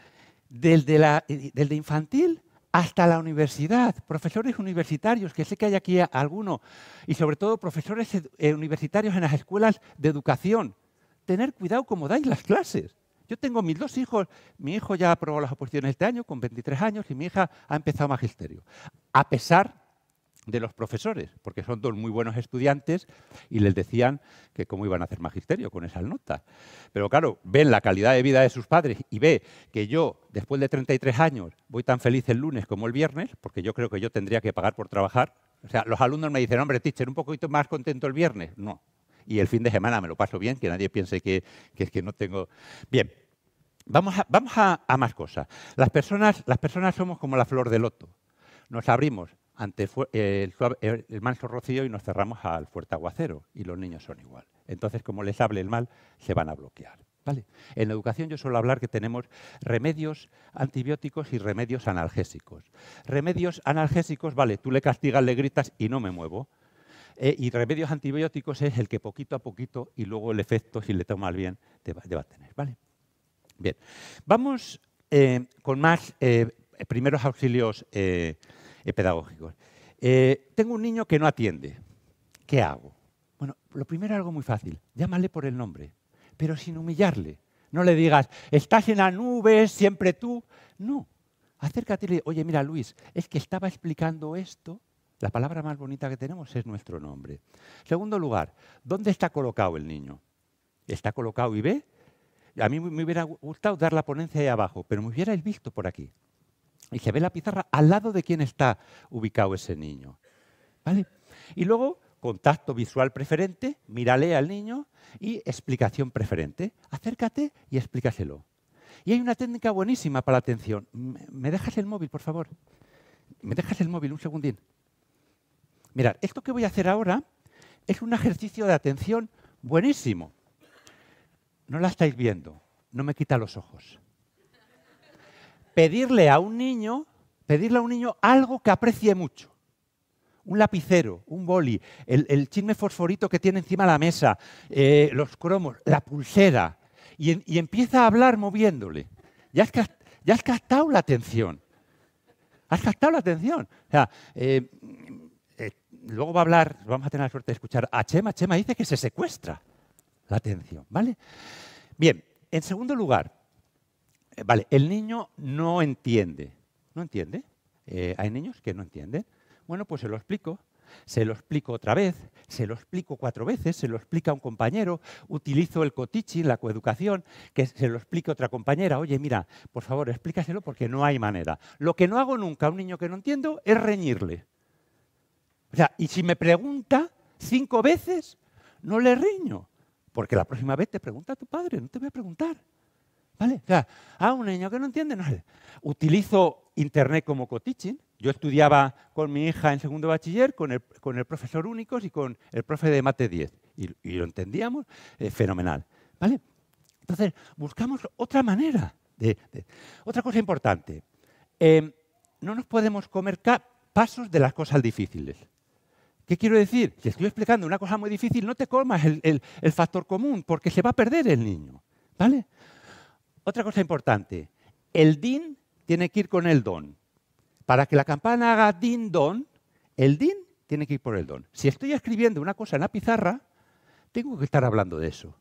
desde, la, infantil hasta la universidad, profesores universitarios, que sé que hay aquí algunos, y sobre todo profesores eh, universitarios en las escuelas de educación. Tener cuidado como dais las clases. Yo tengo mis dos hijos, mi hijo ya ha aprobado las oposiciones este año con 23 años y mi hija ha empezado magisterio, a pesar de los profesores, porque son dos muy buenos estudiantes y les decían que cómo iban a hacer magisterio con esas notas. Pero claro, ven la calidad de vida de sus padres y ve que yo, después de 33 años, voy tan feliz el lunes como el viernes, porque yo creo que yo tendría que pagar por trabajar. O sea, los alumnos me dicen, hombre, teacher, un poquito más contento el viernes. No, y el fin de semana me lo paso bien, que nadie piense que, que es que no tengo... Bien, vamos, a, vamos a, más cosas. Las personas, las personas somos como la flor de loto. Nos abrimos ante el, manso rocío y nos cerramos al fuerte aguacero, y los niños son igual. Entonces, como les hable el mal, se van a bloquear. ¿Vale? En la educación yo suelo hablar que tenemos remedios antibióticos y remedios analgésicos. Remedios analgésicos, vale, tú le castigas, le gritas y no me muevo. Eh, y remedios antibióticos es el que poquito a poquito y luego el efecto, si le tomas bien, te va, a tener. ¿vale? Bien, vamos eh, con más eh, primeros auxilios pedagógicos. tengo un niño que no atiende. ¿Qué hago? Bueno, lo primero es algo muy fácil. Llámale por el nombre, pero sin humillarle. No le digas, estás en la nube, siempre tú. No. Acércate y le oye, mira Luis, es que estaba explicando esto la palabra más bonita que tenemos es nuestro nombre. Segundo lugar, ¿dónde está colocado el niño? ¿Está colocado y ve? A mí me hubiera gustado dar la ponencia ahí abajo, pero me hubierais visto por aquí. Y se ve la pizarra al lado de quién está ubicado ese niño. ¿Vale? Y luego, contacto visual preferente, mírale al niño y explicación preferente. Acércate y explícaselo. Y hay una técnica buenísima para la atención. ¿Me dejas el móvil, por favor? ¿Me dejas el móvil un segundín? Mirad, esto que voy a hacer ahora es un ejercicio de atención buenísimo. No la estáis viendo, no me quita los ojos. Pedirle a un niño, pedirle a un niño algo que aprecie mucho. Un lapicero, un boli, el, chisme fosforito que tiene encima la mesa, eh, los cromos, la pulsera. Y, empieza a hablar moviéndole. Ya has, ya captado la atención. Has captado la atención. Eh, luego va a hablar, vamos a tener la suerte de escuchar a Chema. Chema dice que se secuestra la atención, ¿vale? Bien, en segundo lugar, eh, vale, el niño no entiende. ¿No entiende? Eh, hay niños que no entienden. Bueno, pues se lo explico. Se lo explico otra vez, se lo explico cuatro veces, se lo explica un compañero, utilizo el cotichi, la coeducación, que se lo explique otra compañera. Oye, mira, por favor, explícaselo porque no hay manera. Lo que no hago nunca a un niño que no entiendo es reñirle y si me pregunta cinco veces, no le riño, porque la próxima vez te pregunta tu padre, no te voy a preguntar. ¿Vale? O sea, a ah, un niño que no entiende, no. Utilizo Internet como co-teaching. Yo estudiaba con mi hija en segundo bachiller, con el, profesor Únicos y con el profe de Mate 10. Y, lo entendíamos eh, fenomenal. ¿Vale? Entonces, buscamos otra manera. Otra cosa importante. Em, no nos podemos comer pasos de las cosas difíciles. ¿Qué quiero decir? Si estoy explicando una cosa muy difícil, no te colmas el, el, factor común, porque se va a perder el niño. ¿Vale? Otra cosa importante. El din tiene que ir con el don. Para que la campana haga din don, el din tiene que ir por el don. Si estoy escribiendo una cosa en la pizarra, tengo que estar hablando de eso.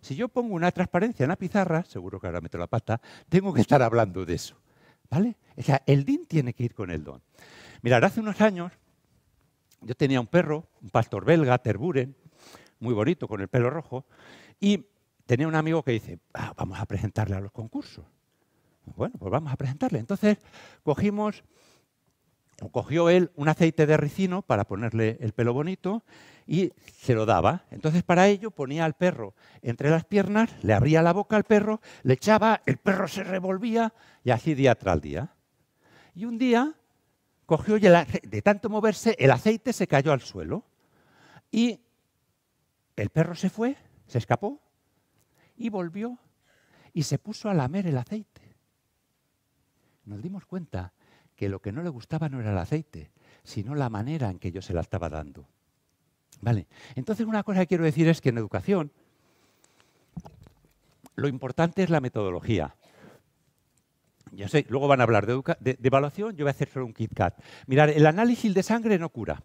Si yo pongo una transparencia en la pizarra, seguro que ahora meto la pata, tengo que estar hablando de eso. ¿Vale? O sea, el din tiene que ir con el don. Mirar. hace unos años yo tenía un perro, un pastor belga, Terburen, muy bonito, con el pelo rojo, y tenía un amigo que dice, ah, vamos a presentarle a los concursos. Bueno, pues vamos a presentarle. Entonces cogimos, o cogió él un aceite de ricino para ponerle el pelo bonito y se lo daba. Entonces para ello ponía al perro entre las piernas, le abría la boca al perro, le echaba, el perro se revolvía y así día tras día. Y un día cogió y de tanto moverse el aceite se cayó al suelo. Y el perro se fue, se escapó y volvió y se puso a lamer el aceite. Nos dimos cuenta que lo que no le gustaba no era el aceite, sino la manera en que yo se la estaba dando. Vale. Entonces, una cosa que quiero decir es que en educación lo importante es la metodología sé, luego van a hablar de, evaluación, yo voy a hacer solo un Kit Mirar, el análisis de sangre no cura.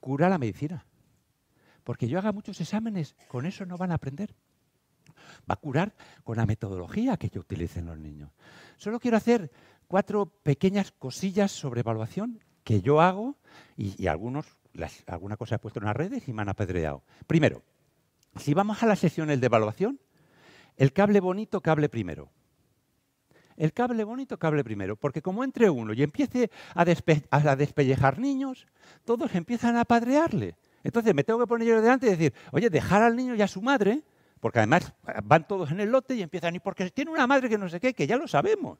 Cura la medicina. Porque yo haga muchos exámenes, con eso no van a aprender. Va a curar con la metodología que yo utilicen los niños. Solo quiero hacer cuatro pequeñas cosillas sobre evaluación que yo hago y, algunas algunos, cosa he puesto en las redes y me han apedreado. Primero, si vamos a las sesiones de evaluación, el cable bonito, cable primero. El cable bonito, cable primero, porque como entre uno y empiece a, a despellejar niños, todos empiezan a padrearle. Entonces me tengo que poner yo delante y decir, oye, dejar al niño y a su madre, porque además eh, van todos en el lote y empiezan, y porque tiene una madre que no sé qué, que ya lo sabemos.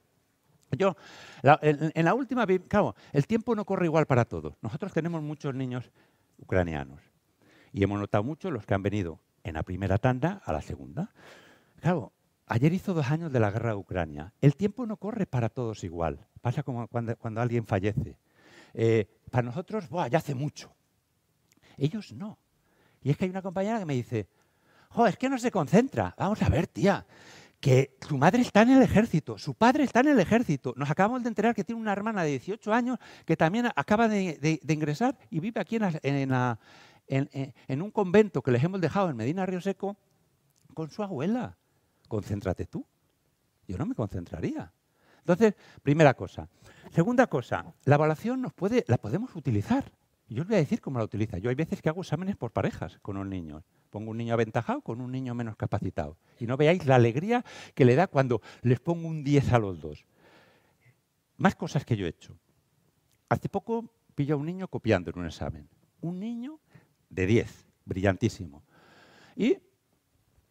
Yo, en, la última, claro, el tiempo no corre igual para todos. Nosotros tenemos muchos niños ucranianos y hemos notado mucho los que han venido en la primera tanda a la segunda. Claro, Ayer hizo dos años de la guerra de Ucrania. El tiempo no corre para todos igual. Pasa como cuando, alguien fallece. Eh, para nosotros, ya hace mucho. Ellos no. Y es que hay una compañera que me dice, jo, es que no se concentra. Vamos a ver, tía, que su madre está en el ejército, su padre está en el ejército. Nos acabamos de enterar que tiene una hermana de 18 años que también acaba de, ingresar y vive aquí en, en, un convento que les hemos dejado en Medina Río Seco con su abuela concéntrate tú. Yo no me concentraría. Entonces, primera cosa. Segunda cosa, la evaluación nos puede, la podemos utilizar. Yo os voy a decir cómo la utiliza. Yo hay veces que hago exámenes por parejas con un niño. Pongo un niño aventajado con un niño menos capacitado. Y no veáis la alegría que le da cuando les pongo un 10 a los dos. Más cosas que yo he hecho. Hace poco pillo a un niño copiando en un examen. Un niño de 10, brillantísimo. Y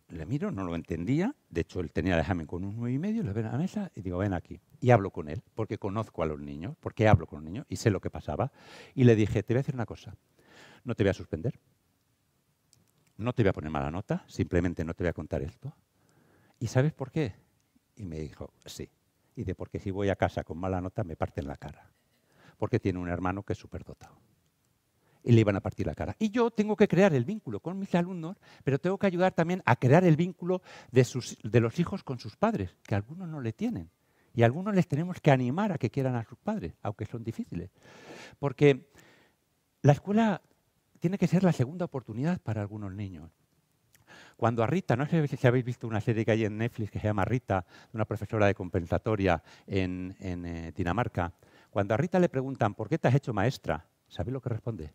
le miro, no lo entendía. De hecho, él tenía el examen con un 9 y medio, le ven a la mesa y digo, ven aquí. Y hablo con él, porque conozco a los niños, porque hablo con los niños y sé lo que pasaba. Y le dije, te voy a decir una cosa, no te voy a suspender, no te voy a poner mala nota, simplemente no te voy a contar esto. ¿Y sabes por qué? Y me dijo, sí. Y de porque si voy a casa con mala nota me parten la cara. Porque tiene un hermano que es superdotado y le iban a partir la cara. Y yo tengo que crear el vínculo con mis alumnos, pero tengo que ayudar también a crear el vínculo de, sus, de los hijos con sus padres, que algunos no le tienen. Y algunos les tenemos que animar a que quieran a sus padres, aunque son difíciles. Porque la escuela tiene que ser la segunda oportunidad para algunos niños. Cuando a Rita, no sé si habéis visto una serie que hay en Netflix que se llama Rita, una profesora de compensatoria en, eh, Dinamarca, cuando a Rita le preguntan, ¿por qué te has hecho maestra? ¿Sabéis lo que responde?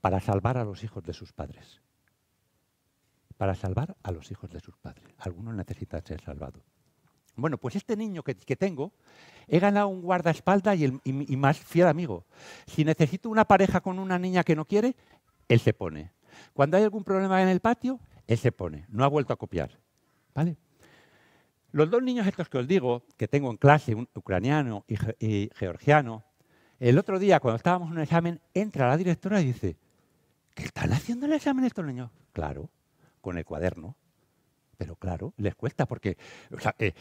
para salvar a los hijos de sus padres. Para salvar a los hijos de sus padres. Algunos necesitan ser salvados. Bueno, pues este niño que, tengo, he ganado un guardaespaldas y, el, más fiel amigo. Si necesito una pareja con una niña que no quiere, él se pone. Cuando hay algún problema en el patio, él se pone. No ha vuelto a copiar. ¿Vale? Los dos niños estos que os digo, que tengo en clase, un ucraniano y, y georgiano, el otro día, cuando estábamos en un examen, entra la directora y dice, ¿qué están haciendo el examen estos niños? Claro, con el cuaderno. Pero claro, les cuesta porque eh,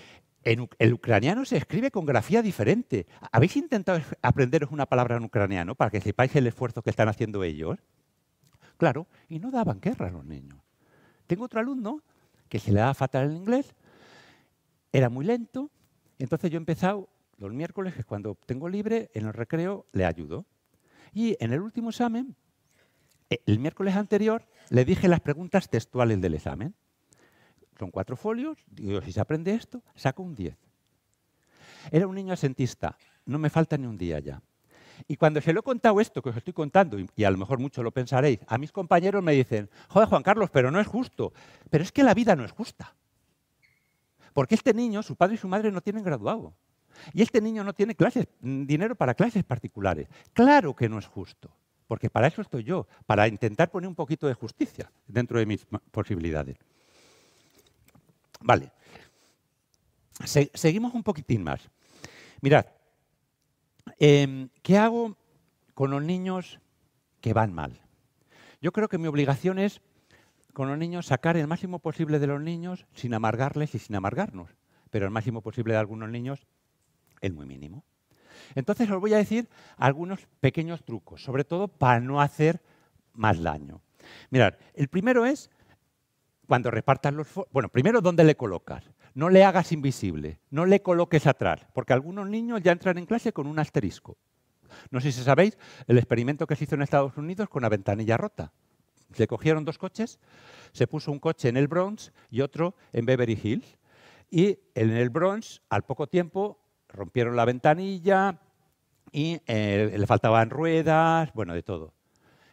en, el ucraniano se escribe con grafía diferente. ¿Habéis intentado aprenderos una palabra en ucraniano para que sepáis el esfuerzo que están haciendo ellos? Claro, y no daban guerra a los niños. Tengo otro alumno que se le daba fatal el inglés, era muy lento, entonces yo he empezado el miércoles, es cuando tengo libre, en el recreo le ayudo. Y en el último examen, eh, el miércoles anterior, le dije las preguntas textuales del examen. Son cuatro folios, digo, si se aprende esto, saco un 10. Era un niño asentista, no me falta ni un día ya. Y cuando se lo he contado esto que os estoy contando, y a lo mejor mucho lo pensaréis, a mis compañeros me dicen, joder Juan Carlos, pero no es justo. Pero es que la vida no es justa. Porque este niño, su padre y su madre no tienen graduado. Y este niño no tiene clases, mm, dinero para clases particulares. Claro que no es justo, porque para eso estoy yo, para intentar poner un poquito de justicia dentro de mis posibilidades. Vale. seguimos un poquitín más. Mirad, em, ¿qué hago con los niños que van mal? Yo creo que mi obligación es con los niños sacar el máximo posible de los niños sin amargarles y sin amargarnos, pero el máximo posible de algunos niños el muy mínimo. Entonces os voy a decir algunos pequeños trucos, sobre todo para no hacer más daño. Mirad, el primero es cuando repartas los... Bueno, primero, ¿dónde le colocas? No le hagas invisible, no le coloques atrás, porque algunos niños ya entran en clase con un asterisco. No sé si sabéis el experimento que se hizo en Estados Unidos con una ventanilla rota. Se cogieron dos coches, se puso un coche en el Bronx y otro en Beverly Hills. Y en el Bronx, al poco tiempo, rompieron la ventanilla y eh, le faltaban ruedas, bueno, de todo.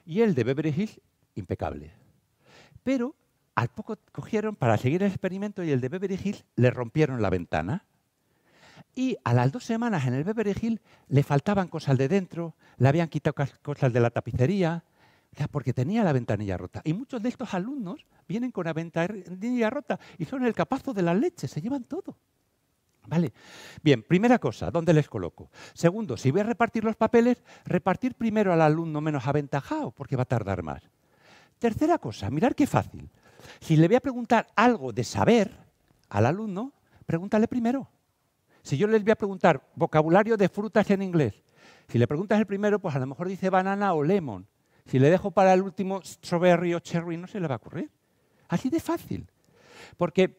Y el de Beverly Hills, impecable. Pero al poco cogieron para seguir el experimento y el de Beverly Hills le rompieron la ventana. Y a las dos semanas en el Beverly Hills le faltaban cosas de dentro, le habían quitado cosas de la tapicería, porque tenía la ventanilla rota. Y muchos de estos alumnos vienen con la ventanilla rota y son el capazo de las leches, se llevan todo. ¿Vale? Bien, primera cosa, ¿dónde les coloco? Segundo, si voy a repartir los papeles, repartir primero al alumno menos aventajado, porque va a tardar más. Tercera cosa, mirar qué fácil. Si le voy a preguntar algo de saber al alumno, pregúntale primero. Si yo les voy a preguntar vocabulario de frutas en inglés, si le preguntas el primero, pues a lo mejor dice banana o lemon. Si le dejo para el último strawberry o cherry, no se le va a ocurrir. Así de fácil. Porque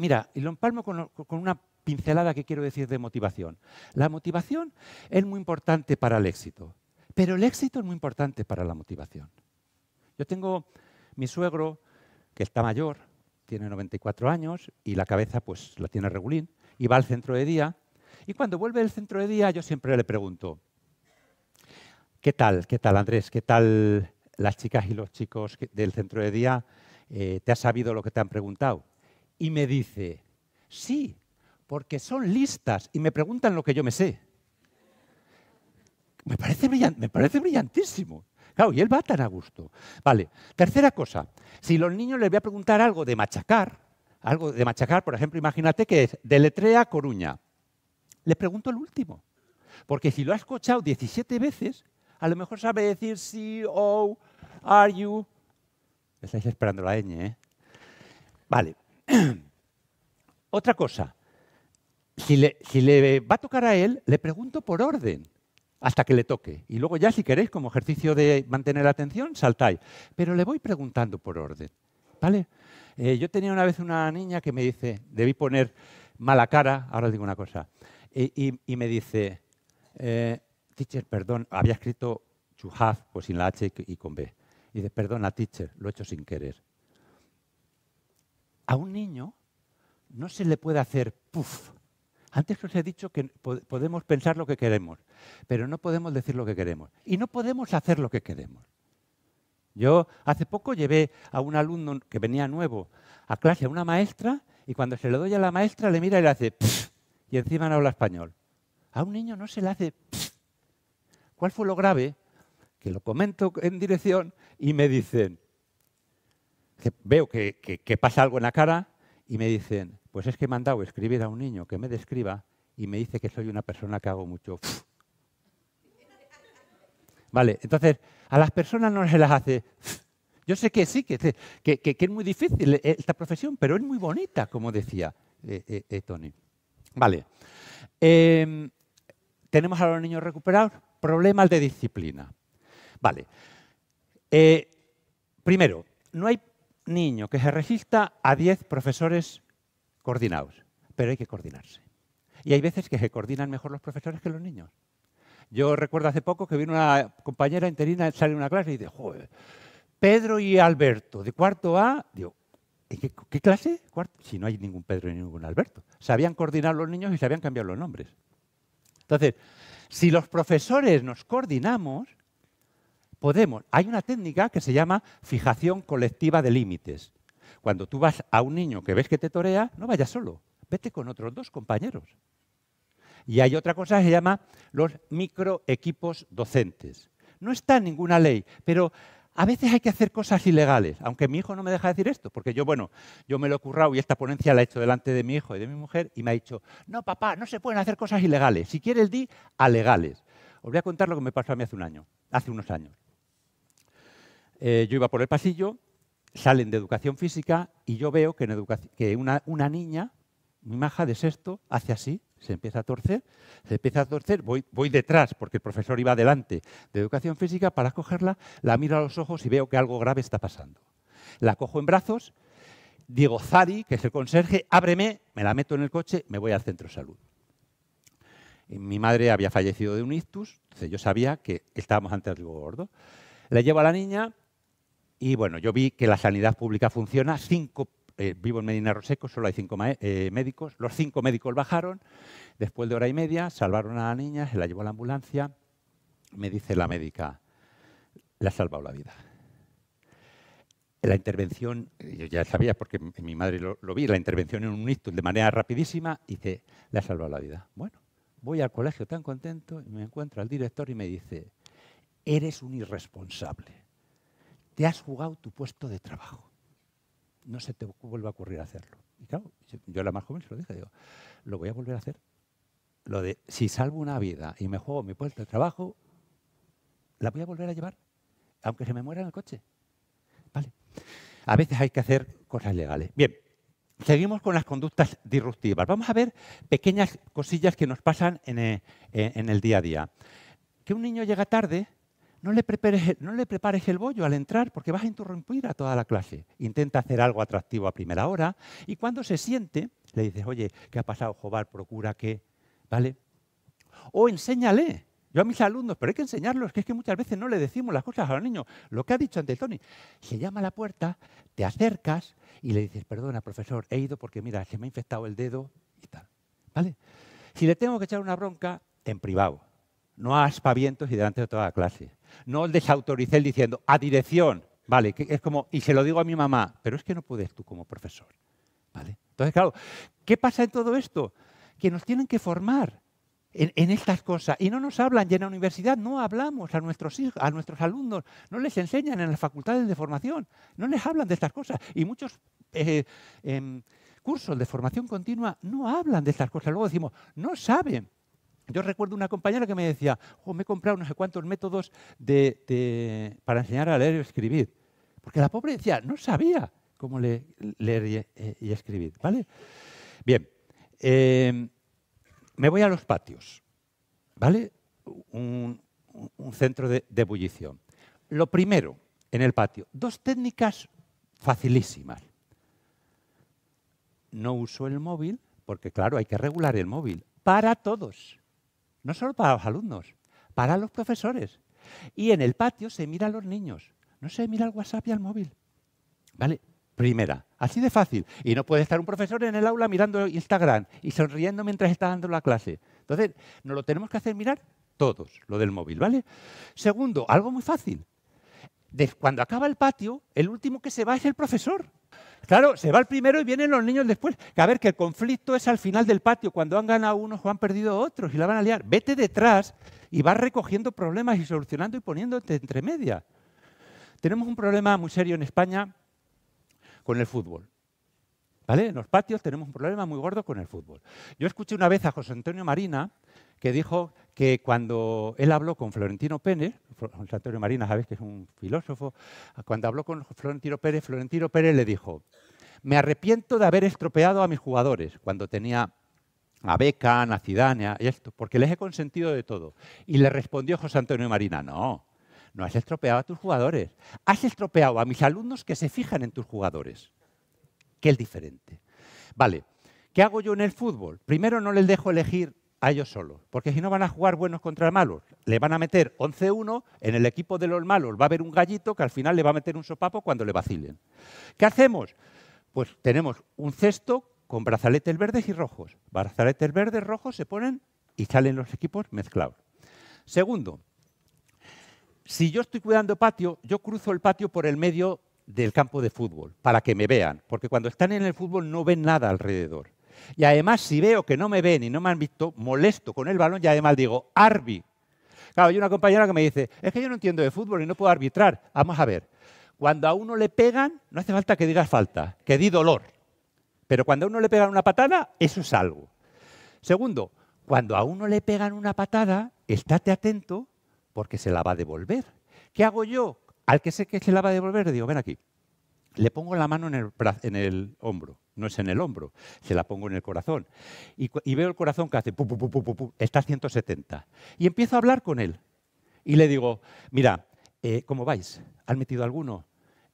Mira, y lo empalmo con, una pincelada que quiero decir de motivación. La motivación es muy importante para el éxito, pero el éxito es muy importante para la motivación. Yo tengo mi suegro, que está mayor, tiene 94 años y la cabeza pues la tiene regulín, y va al centro de día, y cuando vuelve del centro de día yo siempre le pregunto, ¿qué tal, qué tal Andrés, qué tal las chicas y los chicos del centro de día? Eh, ¿Te has sabido lo que te han preguntado? Y me dice, sí, porque son listas y me preguntan lo que yo me sé. Me parece, me parece brillantísimo. Claro, y él va tan a gusto. Vale, tercera cosa, si los niños les voy a preguntar algo de machacar, algo de machacar, por ejemplo, imagínate que es de letrea Coruña. Les pregunto el último, porque si lo ha escuchado 17 veces, a lo mejor sabe decir sí, oh, are you. Estáis esperando la ñ, ¿eh? Vale, Otra cosa, si le, va a tocar a él, le pregunto por orden hasta que le toque. Y luego ya, si queréis, como ejercicio de mantener la atención, saltáis. Pero le voy preguntando por orden. ¿Vale? Eh, yo tenía una vez una niña que me dice, debí poner mala cara, ahora os digo una cosa, y, me dice, eh, teacher, perdón, había escrito Chuhaf, have, pues sin la H y con B. Y dice, perdona, teacher, lo he hecho sin querer a un niño no se le puede hacer puff. Antes os he dicho que podemos pensar lo que queremos, pero no podemos decir lo que queremos. Y no podemos hacer lo que queremos. Yo hace poco llevé a un alumno que venía nuevo a clase a una maestra y cuando se lo doy a la maestra le mira y le hace pff, y encima no habla español. A un niño no se le hace ¿Cuál fue lo grave? Que lo comento en dirección y me dicen, veo que, pasa algo en la cara y me dicen, pues es que he mandado escribir a un niño que me describa y me dice que soy una persona que hago mucho. Vale, entonces a las personas no se las hace. Yo sé que sí, que, es muy difícil esta profesión, pero es muy bonita, como decía eh, eh, eh, Tony. Vale. Em, tenemos a los niños recuperados problemas de disciplina. Vale. primero, no hay niño que se resista a 10 profesores coordinados, pero hay que coordinarse. Y hay veces que se coordinan mejor los profesores que los niños. Yo recuerdo hace poco que vino una compañera interina, sale de una clase y dice, joder, Pedro y Alberto, de cuarto A, digo, qué, clase? Cuarto, si no hay ningún Pedro y ningún Alberto. Sabían coordinar los niños y sabían cambiar los nombres. Entonces, si los profesores nos coordinamos, podemos. Hay una técnica que se llama fijación colectiva de límites. Cuando tú vas a un niño que ves que te torea, no vayas solo, vete con otros dos compañeros. Y hay otra cosa que se llama los microequipos docentes. No está en ninguna ley, pero a veces hay que hacer cosas ilegales, aunque mi hijo no me deja decir esto, porque yo, bueno, yo me lo he currado y esta ponencia la he hecho delante de mi hijo y de mi mujer y me ha dicho, no, papá, no se pueden hacer cosas ilegales. Si quieres, di a legales. Os voy a contar lo que me pasó a mí hace un año, hace unos años. Eh, yo iba por el pasillo, salen de educación física y yo veo que, una, niña, mi maja de sexto, hace así, se empieza a torcer, se empieza a torcer, voy, voy detrás porque el profesor iba adelante de educación física para cogerla, la miro a los ojos y veo que algo grave está pasando. La cojo en brazos, digo, Zari, que es el conserje, ábreme, me la meto en el coche, me voy al centro de salud. mi madre había fallecido de un ictus, entonces yo sabía que estábamos ante algo gordo. Le llevo a la niña, y bueno, yo vi que la sanidad pública funciona. Cinco, eh, vivo en Medina Roseco, solo hay cinco eh, médicos. Los cinco médicos bajaron. Después de hora y media, salvaron a la niña, se la llevó a la ambulancia. Me dice la médica, le ha salvado la vida. La intervención, yo ya sabía porque mi madre lo, vi, la intervención en un ictus de manera rapidísima, y dice, le ha salvado la vida. Bueno, voy al colegio tan contento y me encuentro al director y me dice, eres un irresponsable te has jugado tu puesto de trabajo. No se te vuelva a ocurrir hacerlo. Y claro, yo era la más joven se lo dije, digo, lo voy a volver a hacer. Lo de, si salvo una vida y me juego mi puesto de trabajo, la voy a volver a llevar, aunque se me muera en el coche. Vale. A veces hay que hacer cosas legales. Bien, seguimos con las conductas disruptivas. Vamos a ver pequeñas cosillas que nos pasan en eh, el día a día. Que un niño llega tarde no le, prepares, no le prepares el bollo al entrar porque vas a interrumpir a toda la clase. Intenta hacer algo atractivo a primera hora y cuando se siente, le dices, oye, ¿qué ha pasado, Jobar? Procura que, ¿vale? O enséñale. Yo a mis alumnos, pero hay que enseñarlos, que es que muchas veces no le decimos las cosas a los niños. Lo que ha dicho ante Tony, se llama a la puerta, te acercas y le dices, perdona, profesor, he ido porque mira, se me ha infectado el dedo y tal. ¿Vale? Si le tengo que echar una bronca, en privado, no a aspavientos y delante de toda la clase. No les él diciendo, a dirección, ¿vale? Que es como, y se lo digo a mi mamá, pero es que no puedes tú como profesor, ¿vale? Entonces, claro, ¿qué pasa en todo esto? Que nos tienen que formar en, estas cosas y no nos hablan, y en la universidad no hablamos a nuestros hijos, a nuestros alumnos, no les enseñan en las facultades de formación, no les hablan de estas cosas y muchos... Eh, em, cursos de formación continua no hablan de estas cosas. Luego decimos, no saben, yo recuerdo una compañera que me decía, me he comprado no sé cuántos métodos para enseñar a leer y escribir. Porque la pobre decía, no sabía cómo leer eh, y, escribir. ¿vale? Bien, em, me voy a los patios. ¿vale? Un, centro de, de, ebullición. Lo primero, en el patio, dos técnicas facilísimas. No uso el móvil, porque claro, hay que regular el móvil para todos. No solo para los alumnos, para los profesores. Y en el patio se mira a los niños, no se mira al WhatsApp y al móvil. ¿Vale? Primera, así de fácil. Y no puede estar un profesor en el aula mirando Instagram y sonriendo mientras está dando la clase. Entonces, nos lo tenemos que hacer mirar todos, lo del móvil, ¿vale? Segundo, algo muy fácil. cuando acaba el patio, el último que se va es el profesor. Claro, se va el primero y vienen los niños después. a ver, que el conflicto es al final del patio, cuando han ganado unos o han perdido otros y la van a liar. Vete detrás y vas recogiendo problemas y solucionando y poniéndote entre media. Tenemos un problema muy serio en España con el fútbol. ¿Vale? En los patios tenemos un problema muy gordo con el fútbol. Yo escuché una vez a José Antonio Marina, que dijo que cuando él habló con Florentino Pérez, José Antonio Marina, sabes que es un filósofo, cuando habló con Florentino Pérez, Florentino Pérez le dijo, me arrepiento de haber estropeado a mis jugadores cuando tenía a Beca, a Zidane, y esto, porque les he consentido de todo. Y le respondió José Antonio Marina, no, no has estropeado a tus jugadores, has estropeado a mis alumnos que se fijan en tus jugadores, que es diferente. Vale, ¿qué hago yo en el fútbol? Primero no les dejo elegir a ellos solos, porque si no van a jugar buenos contra malos, le van a meter 11-1, en el equipo de los malos va a haber un gallito que al final le va a meter un sopapo cuando le vacilen. ¿Qué hacemos? Pues tenemos un cesto con brazaletes verdes y rojos. Brazaletes verdes, rojos se ponen y salen los equipos mezclados. Segundo, si yo estoy cuidando patio, yo cruzo el patio por el medio del campo de fútbol para que me vean, porque cuando están en el fútbol no ven nada alrededor. Y además, si veo que no me ven y no me han visto, molesto con el balón ya además digo, Arbi. Claro, hay una compañera que me dice, es que yo no entiendo de fútbol y no puedo arbitrar. Vamos a ver, cuando a uno le pegan, no hace falta que digas falta, que di dolor. Pero cuando a uno le pegan una patada, eso es algo. Segundo, cuando a uno le pegan una patada, estate atento porque se la va a devolver. ¿Qué hago yo? Al que sé que se la va a devolver, le digo, ven aquí le pongo la mano en el, hombro, no es en el hombro, se la pongo en el corazón. Y, veo el corazón que hace, pu, está a 170. Y empiezo a hablar con él. Y le digo, mira, eh, ¿cómo vais? ¿Han metido alguno?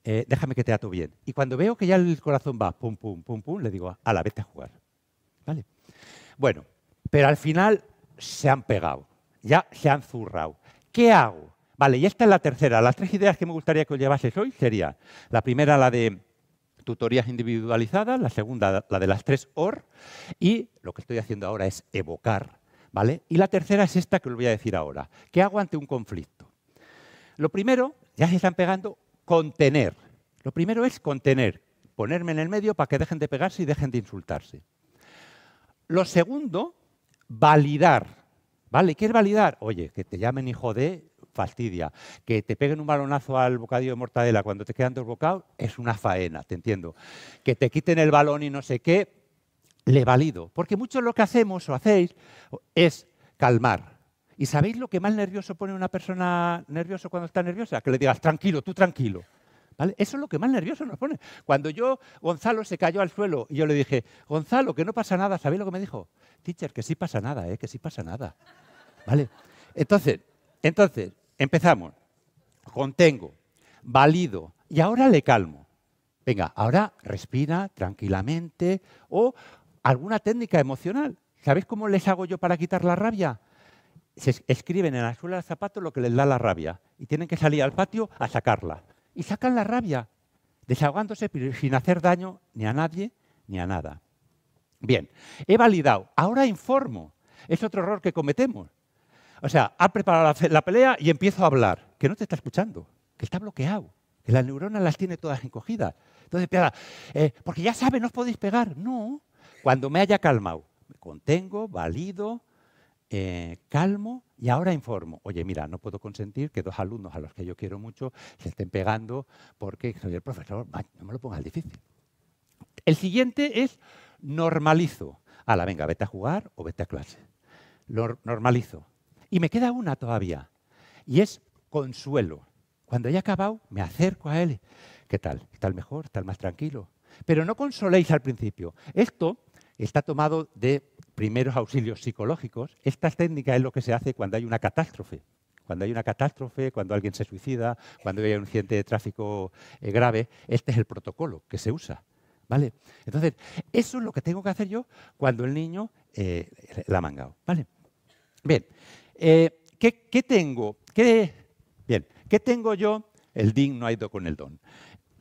Eh, déjame que te ato bien. Y cuando veo que ya el corazón va, pum, pum, pum, pum, le digo, a la vete a jugar. ¿Vale? Bueno, pero al final se han pegado, ya se han zurrado. ¿Qué hago? Vale, y esta es la tercera. Las tres ideas que me gustaría que os llevases hoy serían, la primera la de tutorías individualizadas, la segunda la de las tres OR, y lo que estoy haciendo ahora es evocar, ¿vale? Y la tercera es esta que os voy a decir ahora. ¿Qué hago ante un conflicto? Lo primero, ya se están pegando, contener. Lo primero es contener, ponerme en el medio para que dejen de pegarse y dejen de insultarse. Lo segundo, validar. ¿Vale? ¿Qué es validar? Oye, que te llamen hijo de, fastidia. Que te peguen un balonazo al bocadillo de mortadela cuando te quedan dos bocados es una faena, te entiendo. Que te quiten el balón y no sé qué, le valido. Porque mucho lo que hacemos o hacéis es calmar. ¿Y sabéis lo que más nervioso pone una persona nerviosa cuando está nerviosa? Que le digas, tranquilo, tú tranquilo. ¿Vale? Eso es lo que más nervioso nos pone. Cuando yo, Gonzalo se cayó al suelo y yo le dije, Gonzalo, que no pasa nada, ¿sabéis lo que me dijo? Teacher, que sí pasa nada, ¿eh? que sí pasa nada. ¿Vale? Entonces, entonces, Empezamos. Contengo, valido y ahora le calmo. Venga, ahora respira tranquilamente o alguna técnica emocional. ¿Sabéis cómo les hago yo para quitar la rabia? Se escriben en la suela del zapato lo que les da la rabia y tienen que salir al patio a sacarla. Y sacan la rabia, desahogándose pero sin hacer daño ni a nadie ni a nada. Bien, he validado, ahora informo. Es otro error que cometemos. O sea, ha preparado la, pelea y empiezo a hablar. Que no te está escuchando, que está bloqueado, que las neuronas las tiene todas encogidas. Entonces pega, eh, porque ya sabe, no os podéis pegar. No, cuando me haya calmado, me contengo, valido, eh, calmo y ahora informo. Oye, mira, no puedo consentir que dos alumnos a los que yo quiero mucho se estén pegando porque soy el profesor, no me lo pongas difícil. El siguiente es normalizo. la venga, vete a jugar o vete a clase. Lo normalizo. Y me queda una todavía, y es consuelo. Cuando haya acabado, me acerco a él. ¿Qué tal? ¿Tal mejor? ¿Tal más tranquilo? Pero no consoléis al principio. Esto está tomado de primeros auxilios psicológicos. Esta técnica es lo que se hace cuando hay una catástrofe. Cuando hay una catástrofe, cuando alguien se suicida, cuando hay un incidente de tráfico eh, grave, este es el protocolo que se usa. ¿Vale? Entonces, eso es lo que tengo que hacer yo cuando el niño eh, la ha mangado. ¿Vale? Bien, eh, ¿qué, tengo? ¿Qué, bien, ¿qué tengo yo? El DIN no ha ido con el DON.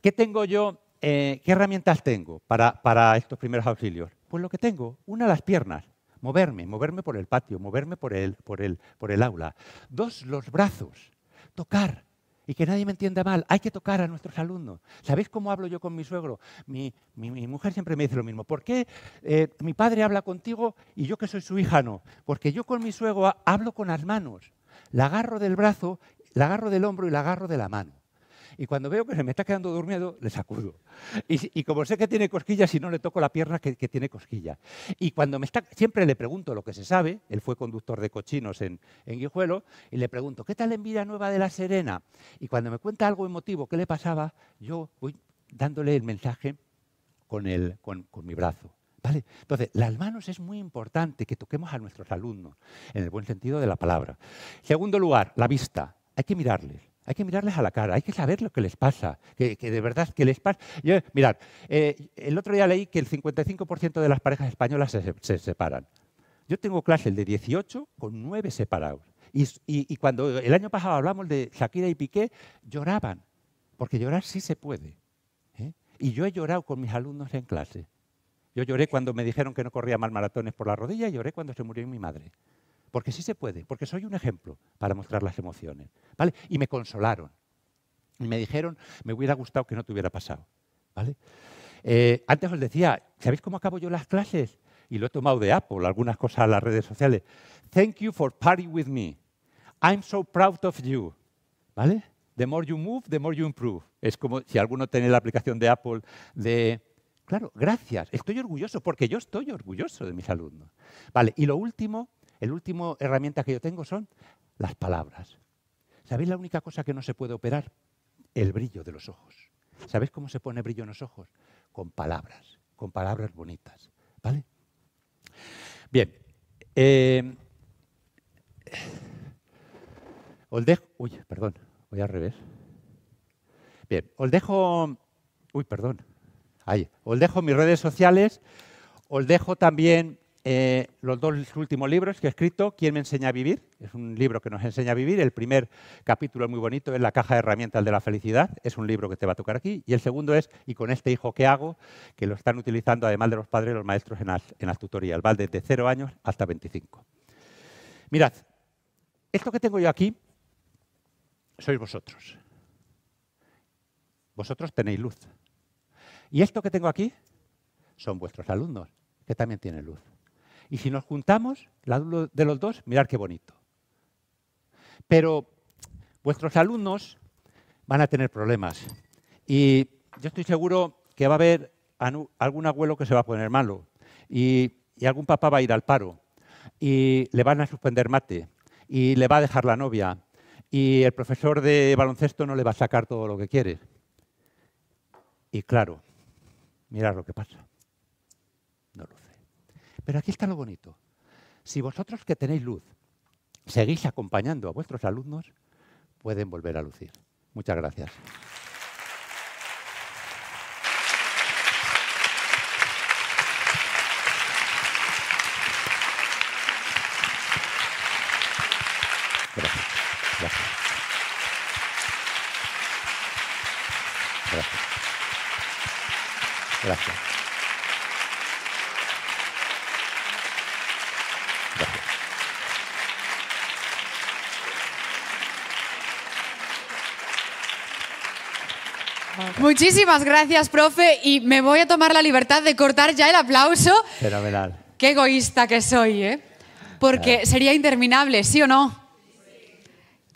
¿Qué tengo yo? Eh, ¿Qué herramientas tengo para, para estos primeros auxilios? Pues lo que tengo, una las piernas, moverme, moverme por el patio, moverme por el, por el, por el aula. Dos, los brazos, tocar, y que nadie me entienda mal, hay que tocar a nuestros alumnos. ¿Sabéis cómo hablo yo con mi suegro? Mi, mujer siempre me dice lo mismo. ¿Por qué eh, mi padre habla contigo y yo que soy su hija no? Porque yo con mi suegro hablo con las manos. La agarro del brazo, la agarro del hombro y la agarro de la mano y cuando veo que se me está quedando durmiendo, le sacudo. Y, como sé que tiene cosquillas, si no le toco la pierna que, tiene cosquillas. Y cuando me está, siempre le pregunto lo que se sabe, él fue conductor de cochinos en, Guijuelo, y le pregunto, ¿qué tal en Vida Nueva de la Serena? Y cuando me cuenta algo emotivo que le pasaba, yo voy dándole el mensaje con, el, con mi brazo. ¿Vale? Entonces, las manos es muy importante que toquemos a nuestros alumnos, en el buen sentido de la palabra. Segundo lugar, la vista. Hay que mirarles. Hay que mirarles a la cara, hay que saber lo que les pasa, que, de verdad que les pasa. mirad, eh, el otro día leí que el 55% de las parejas españolas se, separan. Yo tengo clases de 18 con 9 separados. Y, cuando el año pasado hablamos de Shakira y Piqué, lloraban, porque llorar sí se puede. ¿eh? Y yo he llorado con mis alumnos en clase. Yo lloré cuando me dijeron que no corría mal maratones por la rodilla y lloré cuando se murió mi madre. Porque sí se puede, porque soy un ejemplo para mostrar las emociones. ¿vale? Y me consolaron. Y me dijeron, me hubiera gustado que no te hubiera pasado. ¿vale? Eh, antes os decía, ¿sabéis cómo acabo yo las clases? Y lo he tomado de Apple, algunas cosas a las redes sociales. Thank you for party with me. I'm so proud of you. ¿Vale? The more you move, the more you improve. Es como si alguno tiene la aplicación de Apple de... Claro, gracias, estoy orgulloso porque yo estoy orgulloso de mis alumnos. Vale, y lo último, el último herramienta que yo tengo son las palabras. ¿Sabéis la única cosa que no se puede operar? El brillo de los ojos. ¿Sabéis cómo se pone brillo en los ojos? Con palabras, con palabras bonitas. ¿Vale? Bien. Eh, os dejo. Uy, perdón, voy al revés. Bien, os dejo. Uy, perdón. Ahí. Os dejo mis redes sociales. Os dejo también eh, los dos últimos libros que he escrito, ¿Quién me enseña a vivir? Es un libro que nos enseña a vivir. El primer capítulo es muy bonito, es La caja de herramientas de la felicidad. Es un libro que te va a tocar aquí. Y el segundo es ¿Y con este hijo qué hago? Que lo están utilizando, además de los padres, los maestros en las, en las tutorías. Va desde 0 años hasta 25. Mirad, esto que tengo yo aquí sois vosotros. Vosotros tenéis luz. Y esto que tengo aquí son vuestros alumnos, que también tienen luz. Y si nos juntamos, la de los dos, mirar qué bonito. Pero vuestros alumnos van a tener problemas. Y yo estoy seguro que va a haber algún abuelo que se va a poner malo. Y, algún papá va a ir al paro. Y le van a suspender mate. Y le va a dejar la novia. Y el profesor de baloncesto no le va a sacar todo lo que quiere. Y claro, mirad lo que pasa. No pero aquí está lo bonito. Si vosotros que tenéis luz seguís acompañando a vuestros alumnos, pueden volver a lucir. Muchas gracias. Gracias. Gracias. Gracias. Muchísimas gracias, profe, y me voy a tomar la libertad de cortar ya el aplauso. Fenomenal. Qué egoísta que soy, ¿eh? Porque sería interminable, ¿sí o no?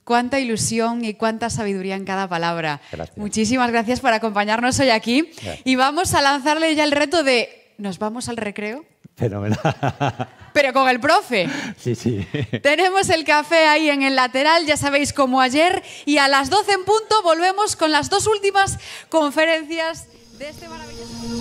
Cuánta ilusión y cuánta sabiduría en cada palabra. Muchísimas gracias por acompañarnos hoy aquí. Y vamos a lanzarle ya el reto de ¿nos vamos al recreo? Fenomenal. pero con el profe. Sí, sí. Tenemos el café ahí en el lateral, ya sabéis, como ayer. Y a las 12 en punto volvemos con las dos últimas conferencias de este maravilloso...